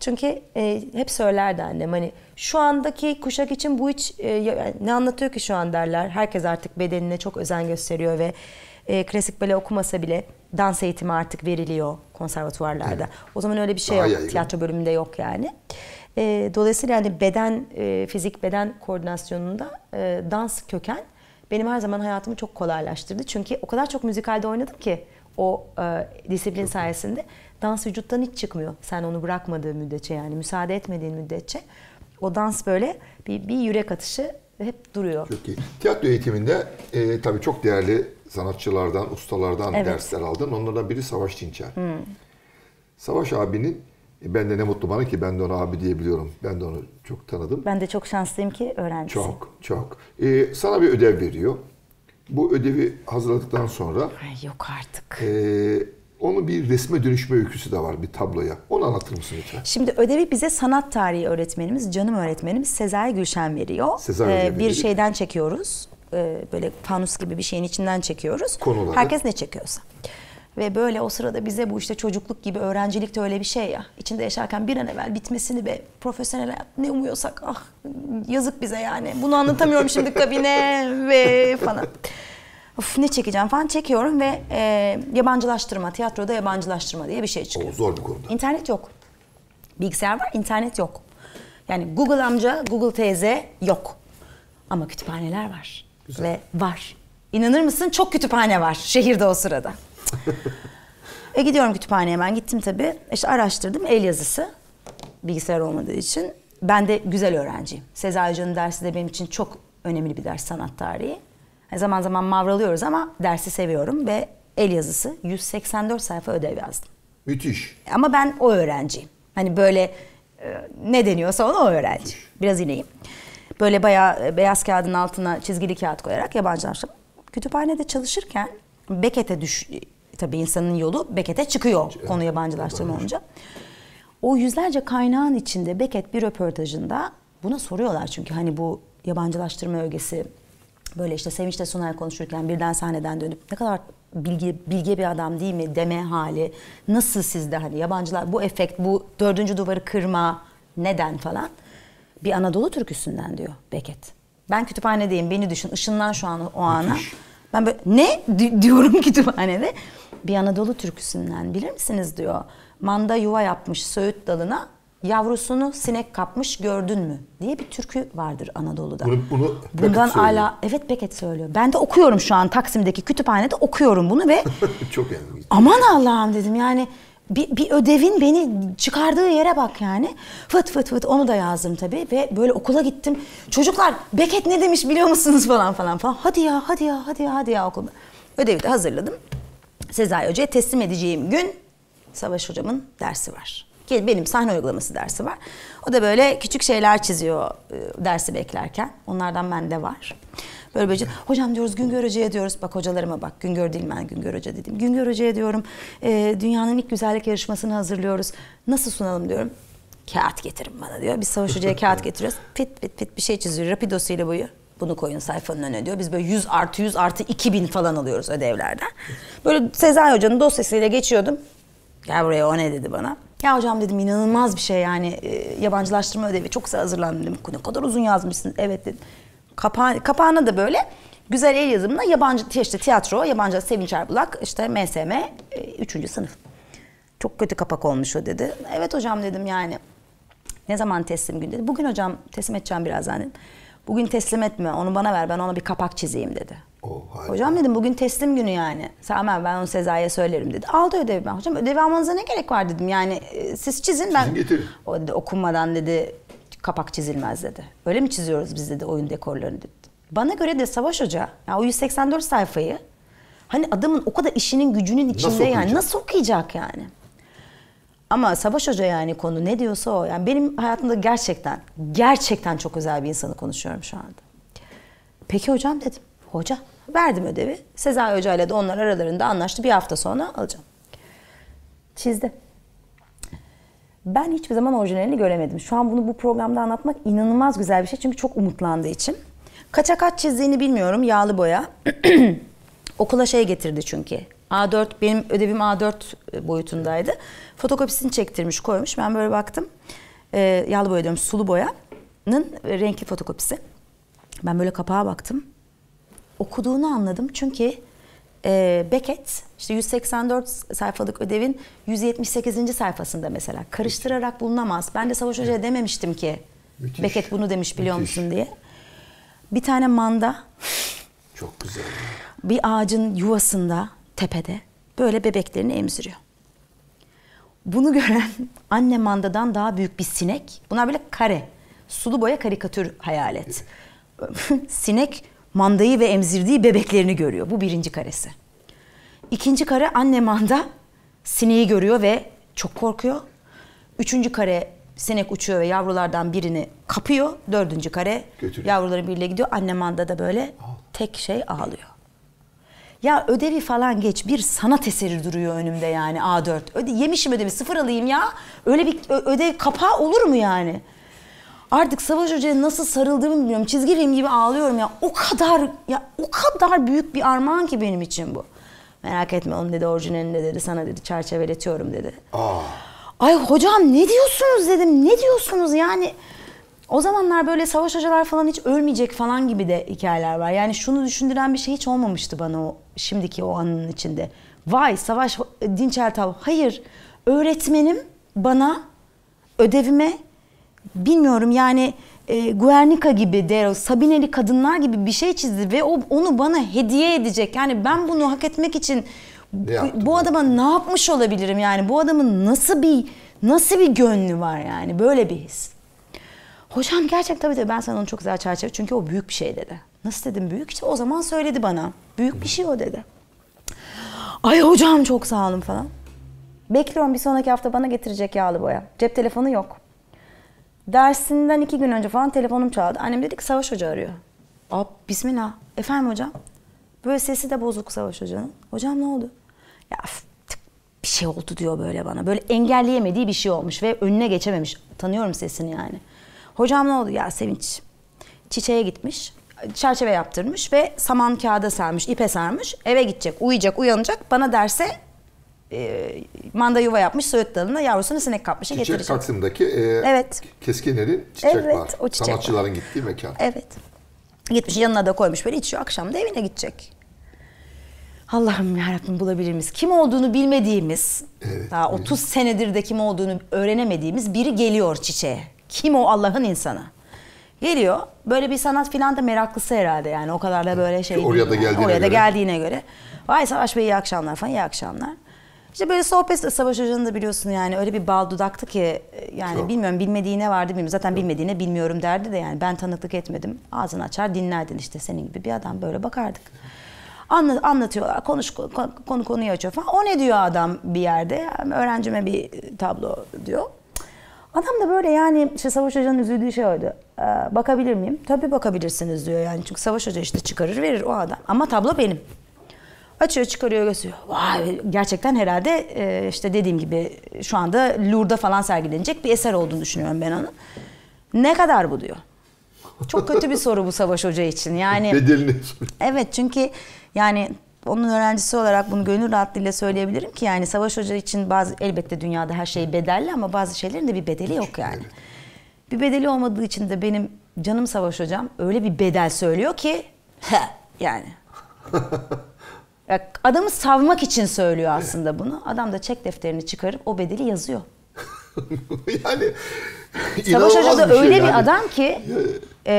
Çünkü e, hep söylerdi annem hani şu andaki kuşak için bu hiç e, ne anlatıyor ki şu an derler. Herkes artık bedenine çok özen gösteriyor ve e, klasik bale okumasa bile dans eğitimi artık veriliyor konservatuvarlarda. Evet. O zaman öyle bir şey Daha yok. Yaygın. Tiyatro bölümünde yok yani. Evet. E, dolayısıyla yani beden, e, fizik beden koordinasyonunda e, dans köken benim her zaman hayatımı çok kolaylaştırdı. Çünkü o kadar çok müzikalde oynadım ki o e, disiplin sayesinde dans vücuttan hiç çıkmıyor. Sen onu bırakmadığın müddetçe yani müsaade etmediğin müddetçe o dans böyle bir, bir yürek atışı hep duruyor. Çok iyi. Tiyatro eğitiminde e, tabii çok değerli sanatçılardan, ustalardan evet. dersler aldın. Onlardan biri Savaş Dinçer. Hmm. Savaş abinin e ben de ne mutlu bana ki ben de ona abi diyebiliyorum. Ben de onu çok tanıdım. Ben de çok şanslıyım ki öğrencisin. Çok, çok. E, sana bir ödev veriyor. Bu ödevi hazırladıktan sonra... Ay yok artık. E, onun bir resme dönüşme öyküsü de var bir tabloya. Onu anlatır mısın lütfen? Şimdi ödevi bize sanat tarihi öğretmenimiz, canım öğretmenimiz Sezai Gülşen veriyor. Sezai ee, bir şeyden çekiyoruz. Ee, böyle fanus gibi bir şeyin içinden çekiyoruz. Konuları. Herkes ne çekiyorsa. Ve böyle o sırada bize bu işte çocukluk gibi öğrencilik de öyle bir şey ya. İçinde yaşarken bir an evvel bitmesini ve profesyonel hayat ne umuyorsak ah yazık bize yani. Bunu anlatamıyorum şimdi kabine (laughs) ve falan. Of ne çekeceğim falan çekiyorum ve e, yabancılaştırma, tiyatroda yabancılaştırma diye bir şey çıkıyor. O zor bir konuda. İnternet yok. Bilgisayar var, internet yok. Yani Google amca, Google teyze yok. Ama kütüphaneler var. Güzel. Ve var. İnanır mısın çok kütüphane var şehirde o sırada e gidiyorum kütüphaneye ben gittim tabii. İşte araştırdım el yazısı bilgisayar olmadığı için. Ben de güzel öğrenciyim. Sezai Hoca'nın dersi de benim için çok önemli bir ders sanat tarihi. Zaman zaman mavralıyoruz ama dersi seviyorum ve el yazısı 184 sayfa ödev yazdım. Müthiş. Ama ben o öğrenciyim. Hani böyle e, ne deniyorsa onu o öğrenci. Biraz ineyim. Böyle bayağı e, beyaz kağıdın altına çizgili kağıt koyarak yabancılaştım. Kütüphanede çalışırken bekete düş, e tabii insanın yolu Beket'e çıkıyor evet. konu yabancılaştırma Yabancı. olunca. O yüzlerce kaynağın içinde Beket bir röportajında buna soruyorlar çünkü hani bu yabancılaştırma ögesi böyle işte Sevinç de Sunay konuşurken birden sahneden dönüp ne kadar bilgi bilge bir adam değil mi deme hali nasıl sizde hani yabancılar bu efekt bu dördüncü duvarı kırma neden falan bir Anadolu türküsünden diyor Beket Ben kütüphanedeyim beni düşün ışınlan şu an o ana. Ben böyle ne D- diyorum (laughs) kütüphanede bir Anadolu türküsünden bilir misiniz diyor. Manda yuva yapmış söğüt dalına yavrusunu sinek kapmış gördün mü diye bir türkü vardır Anadolu'da. Bunu, bunu Bundan hala evet Beket söylüyor. Ben de okuyorum şu an Taksim'deki kütüphanede okuyorum bunu ve (laughs) çok önemli. Aman Allah'ım dedim yani bir, bir ödevin beni çıkardığı yere bak yani. Fıt fıt fıt onu da yazdım tabii ve böyle okula gittim. Çocuklar Beket ne demiş biliyor musunuz falan falan falan. Hadi ya hadi ya hadi ya hadi ya okulda. Ödevi de hazırladım. Sezai Hoca'ya teslim edeceğim gün Savaş Hocam'ın dersi var. Ki benim sahne uygulaması dersi var. O da böyle küçük şeyler çiziyor e, dersi beklerken. Onlardan bende var. Böyle böyle hocam diyoruz Güngör Hoca'ya diyoruz. Bak hocalarıma bak Güngör Dilmen Güngör Hoca dedim. Güngör Hoca'ya diyorum e, dünyanın ilk güzellik yarışmasını hazırlıyoruz. Nasıl sunalım diyorum. Kağıt getirin bana diyor. Biz Savaş Hoca'ya kağıt getiriyoruz. Pit pit pit bir şey çiziyor. Rapidosu ile buyuruyor. Bunu koyun sayfanın önüne diyor. Biz böyle 100 artı 100 artı 2000 falan alıyoruz ödevlerden. Böyle Sezai Hoca'nın dosyasıyla geçiyordum. Gel buraya o ne dedi bana. Ya hocam dedim inanılmaz bir şey yani e, yabancılaştırma ödevi çok güzel hazırlandım. Ne kadar uzun yazmışsınız. Evet dedim. Kapağı kapağına da böyle güzel el yazımla yabancı işte tiyatro, yabancı Sevinç Erbulak, işte MSM 3. E, sınıf. Çok kötü kapak olmuş o dedi. Evet hocam dedim yani. Ne zaman teslim günü dedi. Bugün hocam teslim edeceğim birazdan dedim. Bugün teslim etme onu bana ver ben ona bir kapak çizeyim dedi. Oh, hocam dedim bugün teslim günü yani. Samen ben onu Sezai'ye söylerim dedi. Aldı ödevi ben hocam ödevi almanıza ne gerek var dedim. Yani e, siz çizin ben. O dedi okunmadan dedi kapak çizilmez dedi. Öyle mi çiziyoruz biz dedi oyun dekorlarını dedi. Bana göre de Savaş Hoca Ya o 184 sayfayı hani adamın o kadar işinin gücünün içinde nasıl yani nasıl okuyacak yani? Ama Savaş Hoca yani konu ne diyorsa o. Yani benim hayatımda gerçekten, gerçekten çok özel bir insanı konuşuyorum şu anda. Peki hocam dedim. Hoca. Verdim ödevi. Sezai Hoca ile de onlar aralarında anlaştı. Bir hafta sonra alacağım. Çizdi. Ben hiçbir zaman orijinalini göremedim. Şu an bunu bu programda anlatmak inanılmaz güzel bir şey. Çünkü çok umutlandığı için. Kaça kaç çizdiğini bilmiyorum. Yağlı boya. (clears throat) Okula şey getirdi çünkü. A4 benim ödevim A4 e, boyutundaydı. Fotokopisini çektirmiş koymuş. Ben böyle baktım. E, yağlı boya diyorum sulu boyanın renkli fotokopisi. Ben böyle kapağa baktım. Okuduğunu anladım çünkü e, Beckett işte 184 sayfalık ödevin 178. sayfasında mesela karıştırarak bulunamaz. Ben de Savaş Hoca'ya dememiştim ki Müthiş. Beckett bunu demiş biliyor Müthiş. musun diye. Bir tane manda. Çok güzel. Bir ağacın yuvasında tepede böyle bebeklerini emziriyor. Bunu gören (laughs) anne mandadan daha büyük bir sinek. Bunlar böyle kare. Sulu boya karikatür hayal et. (laughs) sinek mandayı ve emzirdiği bebeklerini görüyor. Bu birinci karesi. İkinci kare anne manda sineği görüyor ve çok korkuyor. Üçüncü kare sinek uçuyor ve yavrulardan birini kapıyor. Dördüncü kare Götürüyor. yavruların birliğe gidiyor. Anne manda da böyle tek şey ağlıyor. Ya ödevi falan geç bir sanat eseri duruyor önümde yani A4. Öde, yemişim ödevi sıfır alayım ya. Öyle bir ödev kapağı olur mu yani? Artık Savaş Hoca'ya nasıl sarıldığımı bilmiyorum. Çizgi film gibi ağlıyorum ya. O kadar ya o kadar büyük bir armağan ki benim için bu. Merak etme onun dedi orijinalinde dedi sana dedi çerçeveletiyorum dedi. Aa. Ay hocam ne diyorsunuz dedim. Ne diyorsunuz yani? O zamanlar böyle savaş hocalar falan hiç ölmeyecek falan gibi de hikayeler var. Yani şunu düşündüren bir şey hiç olmamıştı bana o şimdiki o anın içinde. Vay Savaş Dinç Ertal. Hayır öğretmenim bana ödevime bilmiyorum yani e, Guernica gibi, Dero, Sabineli kadınlar gibi bir şey çizdi ve o onu bana hediye edecek. Yani ben bunu hak etmek için bu, bu adama ne yapmış olabilirim yani? Bu adamın nasıl bir nasıl bir gönlü var yani? Böyle bir his. Hocam gerçekten tabii tabii ben sana onu çok güzel çerçeve çünkü o büyük bir şey dedi. Nasıl dedim büyük işte o zaman söyledi bana. Büyük bir şey o dedi. Ay hocam çok sağ olun falan. Bekliyorum bir sonraki hafta bana getirecek yağlı boya. Cep telefonu yok. Dersinden iki gün önce falan telefonum çaldı. Annem dedi ki Savaş Hoca arıyor. Ab bismillah. Efendim hocam? Böyle sesi de bozuk Savaş Hoca'nın. Hocam ne oldu? Ya tık, bir şey oldu diyor böyle bana. Böyle engelleyemediği bir şey olmuş ve önüne geçememiş. Tanıyorum sesini yani. Hocam ne oldu ya Sevinç? Çiçeğe gitmiş, çerçeve yaptırmış ve saman kağıda sarmış, ipe sarmış, Eve gidecek, uyuyacak, uyanacak. Bana derse e, manda yuva yapmış söğüt dalına yavrusunu sinek kapmışa çiçek getirecek. Çiçek Taksim'deki e, evet. Keskiner'in çiçek evet, var. O çiçek Sanatçıların var. gittiği mekan. Evet. Gitmiş yanına da koymuş böyle içiyor. Akşam da evine gidecek. Allah'ım yarabbim bulabiliriz, Kim olduğunu bilmediğimiz, evet, daha 30 evet. senedir de kim olduğunu öğrenemediğimiz biri geliyor çiçeğe. Kim o Allah'ın insanı? Geliyor. Böyle bir sanat filan da meraklısı herhalde yani. O kadar da böyle şey. Oraya da geldiğine Oraya göre. da geldiğine göre. Vay Savaş Bey iyi akşamlar falan iyi akşamlar. İşte böyle sohbet Savaş Hoca'nın da biliyorsun yani öyle bir bal dudaktı ki e, yani Çok. bilmiyorum bilmediğine vardı bilmiyorum. Zaten Çok. bilmediğine bilmiyorum derdi de yani ben tanıklık etmedim. Ağzını açar dinlerdin işte senin gibi bir adam böyle bakardık. Anla, anlatıyorlar konuş konu konuyu açıyor falan. O ne diyor adam bir yerde öğrencime bir tablo diyor. Adam da böyle yani işte Savaş Hoca'nın üzüldüğü şey oydu. Ee, bakabilir miyim? Tabii bakabilirsiniz diyor yani. Çünkü Savaş Hoca işte çıkarır verir o adam. Ama tablo benim. Açıyor çıkarıyor gösteriyor. Vay gerçekten herhalde e, işte dediğim gibi şu anda Lourdes'a falan sergilenecek bir eser olduğunu düşünüyorum ben onu. Ne kadar bu diyor. Çok kötü bir soru bu Savaş Hoca için. Yani (laughs) Bedelini Evet çünkü yani onun öğrencisi olarak bunu gönül rahatlığıyla söyleyebilirim ki yani Savaş Hoca için bazı elbette dünyada her şey bedelli ama bazı şeylerin de bir bedeli yok yani. Bir bedeli olmadığı için de benim canım Savaş Hocam öyle bir bedel söylüyor ki he yani. (laughs) Adamı savmak için söylüyor aslında bunu. Adam da çek defterini çıkarıp o bedeli yazıyor. (laughs) yani Savaş Hoca da şey öyle yani. bir adam ki e,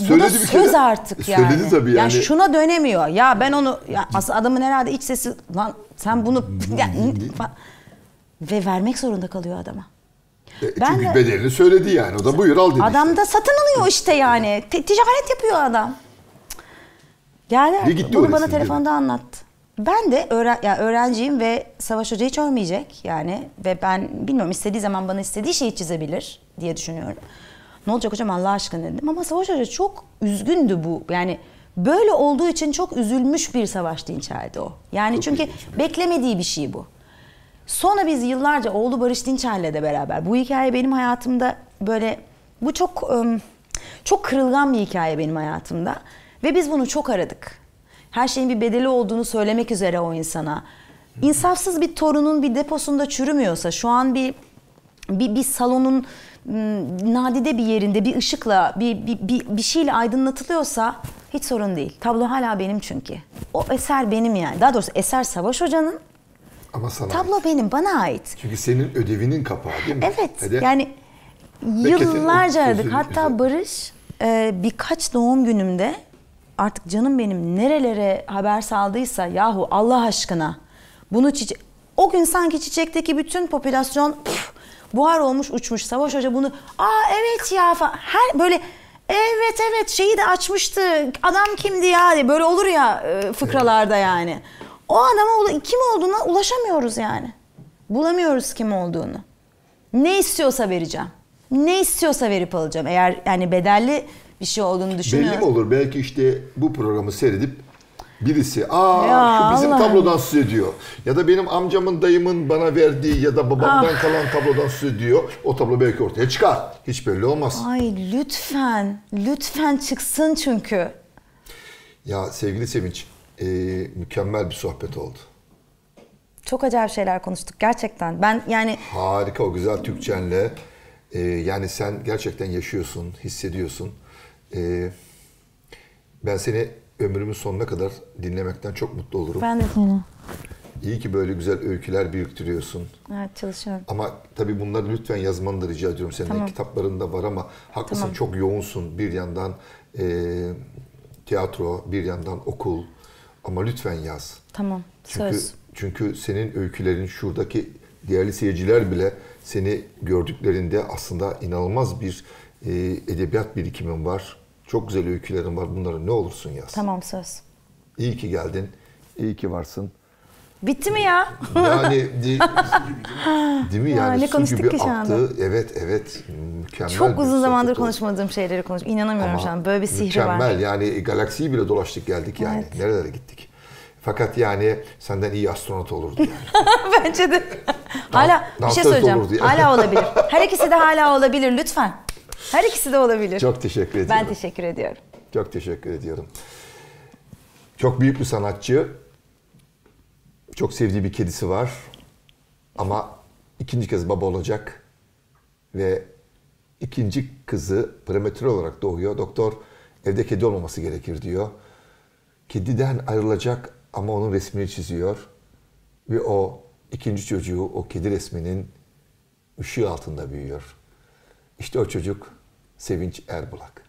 e bu da söz şeyler, artık yani. Söyledi tabii yani. yani. şuna dönemiyor. Ya ben onu ya aslında adamın herhalde iç sesi lan sen bunu (laughs) (laughs) ve vermek zorunda kalıyor adama. E, çünkü ben de, bedelini söyledi yani. O da buyur al dedi. Adam işte. da satın alıyor işte yani. Ticaret yapıyor adam. Geldi. Bunu bana telefonda anlattı. Ben de öğren, yani öğrenciyim ve Savaş Hoca hiç ölmeyecek yani ve ben bilmiyorum istediği zaman bana istediği şeyi çizebilir diye düşünüyorum. Ne olacak hocam Allah aşkına dedim ama Savaş Hoca çok üzgündü bu yani böyle olduğu için çok üzülmüş bir savaş dinçerdi o. Yani çok çünkü ilginç. beklemediği bir şey bu. Sonra biz yıllarca oğlu Barış Dinçer'le de beraber bu hikaye benim hayatımda böyle bu çok çok kırılgan bir hikaye benim hayatımda ve biz bunu çok aradık her şeyin bir bedeli olduğunu söylemek üzere o insana. İnsafsız bir torunun bir deposunda çürümüyorsa şu an bir bir, bir salonun ıı, nadide bir yerinde bir ışıkla bir, bir, bir, bir şeyle aydınlatılıyorsa hiç sorun değil. Tablo hala benim çünkü. O eser benim yani. Daha doğrusu eser Savaş Hoca'nın ama sana Tablo ait. benim, bana ait. Çünkü senin ödevinin kapağı değil mi? Evet. Hadi. Yani yıllarca aradık. Hatta Barış e, birkaç doğum günümde artık canım benim nerelere haber saldıysa yahu Allah aşkına bunu çiçek... O gün sanki çiçekteki bütün popülasyon püf, buhar olmuş uçmuş. Savaş Hoca bunu aa evet ya falan. Her böyle evet evet şeyi de açmıştı. Adam kimdi ya diye böyle olur ya e, fıkralarda yani. O adama kim olduğuna ulaşamıyoruz yani. Bulamıyoruz kim olduğunu. Ne istiyorsa vereceğim. Ne istiyorsa verip alacağım. Eğer yani bedelli bir şey olduğunu düşünüyorum. Belli mi olur? Belki işte bu programı seyredip birisi aa ya şu bizim Allah. tablodan söz ediyor. Ya da benim amcamın dayımın bana verdiği ya da babamdan ah. kalan tablodan söz ediyor. O tablo belki ortaya çıkar. Hiç belli olmaz. Ay lütfen. Lütfen çıksın çünkü. Ya sevgili Sevinç e, mükemmel bir sohbet oldu. Çok acayip şeyler konuştuk gerçekten. Ben yani... Harika o güzel Türkçenle. E, yani sen gerçekten yaşıyorsun, hissediyorsun. Ee, ben seni ömrümün sonuna kadar dinlemekten çok mutlu olurum. Ben de seni. İyi ki böyle güzel öyküler büyüktürüyorsun. Evet çalışıyorum. Ama tabii bunları lütfen yazmanı da rica ediyorum. Senin tamam. kitaplarında var ama haklısın tamam. çok yoğunsun. Bir yandan e, tiyatro, bir yandan okul. Ama lütfen yaz. Tamam çünkü, söz. Çünkü senin öykülerin şuradaki değerli seyirciler bile seni gördüklerinde aslında inanılmaz bir e, edebiyat birikimim var. Çok güzel öykülerim var. Bunları ne olursun yaz. Tamam söz. İyi ki geldin. İyi ki varsın. Bitti mi ya? Yani (laughs) de, değil mi yani, yani ne konuştuk gibi ki şu anda? Evet evet mükemmel. Çok uzun zamandır oldu. konuşmadığım şeyleri konuş. İnanamıyorum Ama şu an böyle bir sihri mükemmel. var. Mükemmel yani galaksiyi bile dolaştık geldik yani. Evet. Nerelere gittik? Fakat yani senden iyi astronot olurdu yani. (laughs) Bence de. hala bir şey söyleyeceğim. Yani. Hala olabilir. Her ikisi de hala olabilir lütfen. Her ikisi de olabilir. Çok teşekkür ediyorum. Ben teşekkür ediyorum. Çok teşekkür ediyorum. Çok büyük bir sanatçı. Çok sevdiği bir kedisi var. Ama ikinci kez baba olacak. Ve ikinci kızı prematüre olarak doğuyor. Doktor evde kedi olmaması gerekir diyor. Kediden ayrılacak ama onun resmini çiziyor. Ve o ikinci çocuğu o kedi resminin ışığı altında büyüyor. İşte o çocuk Sevinç Erbulak.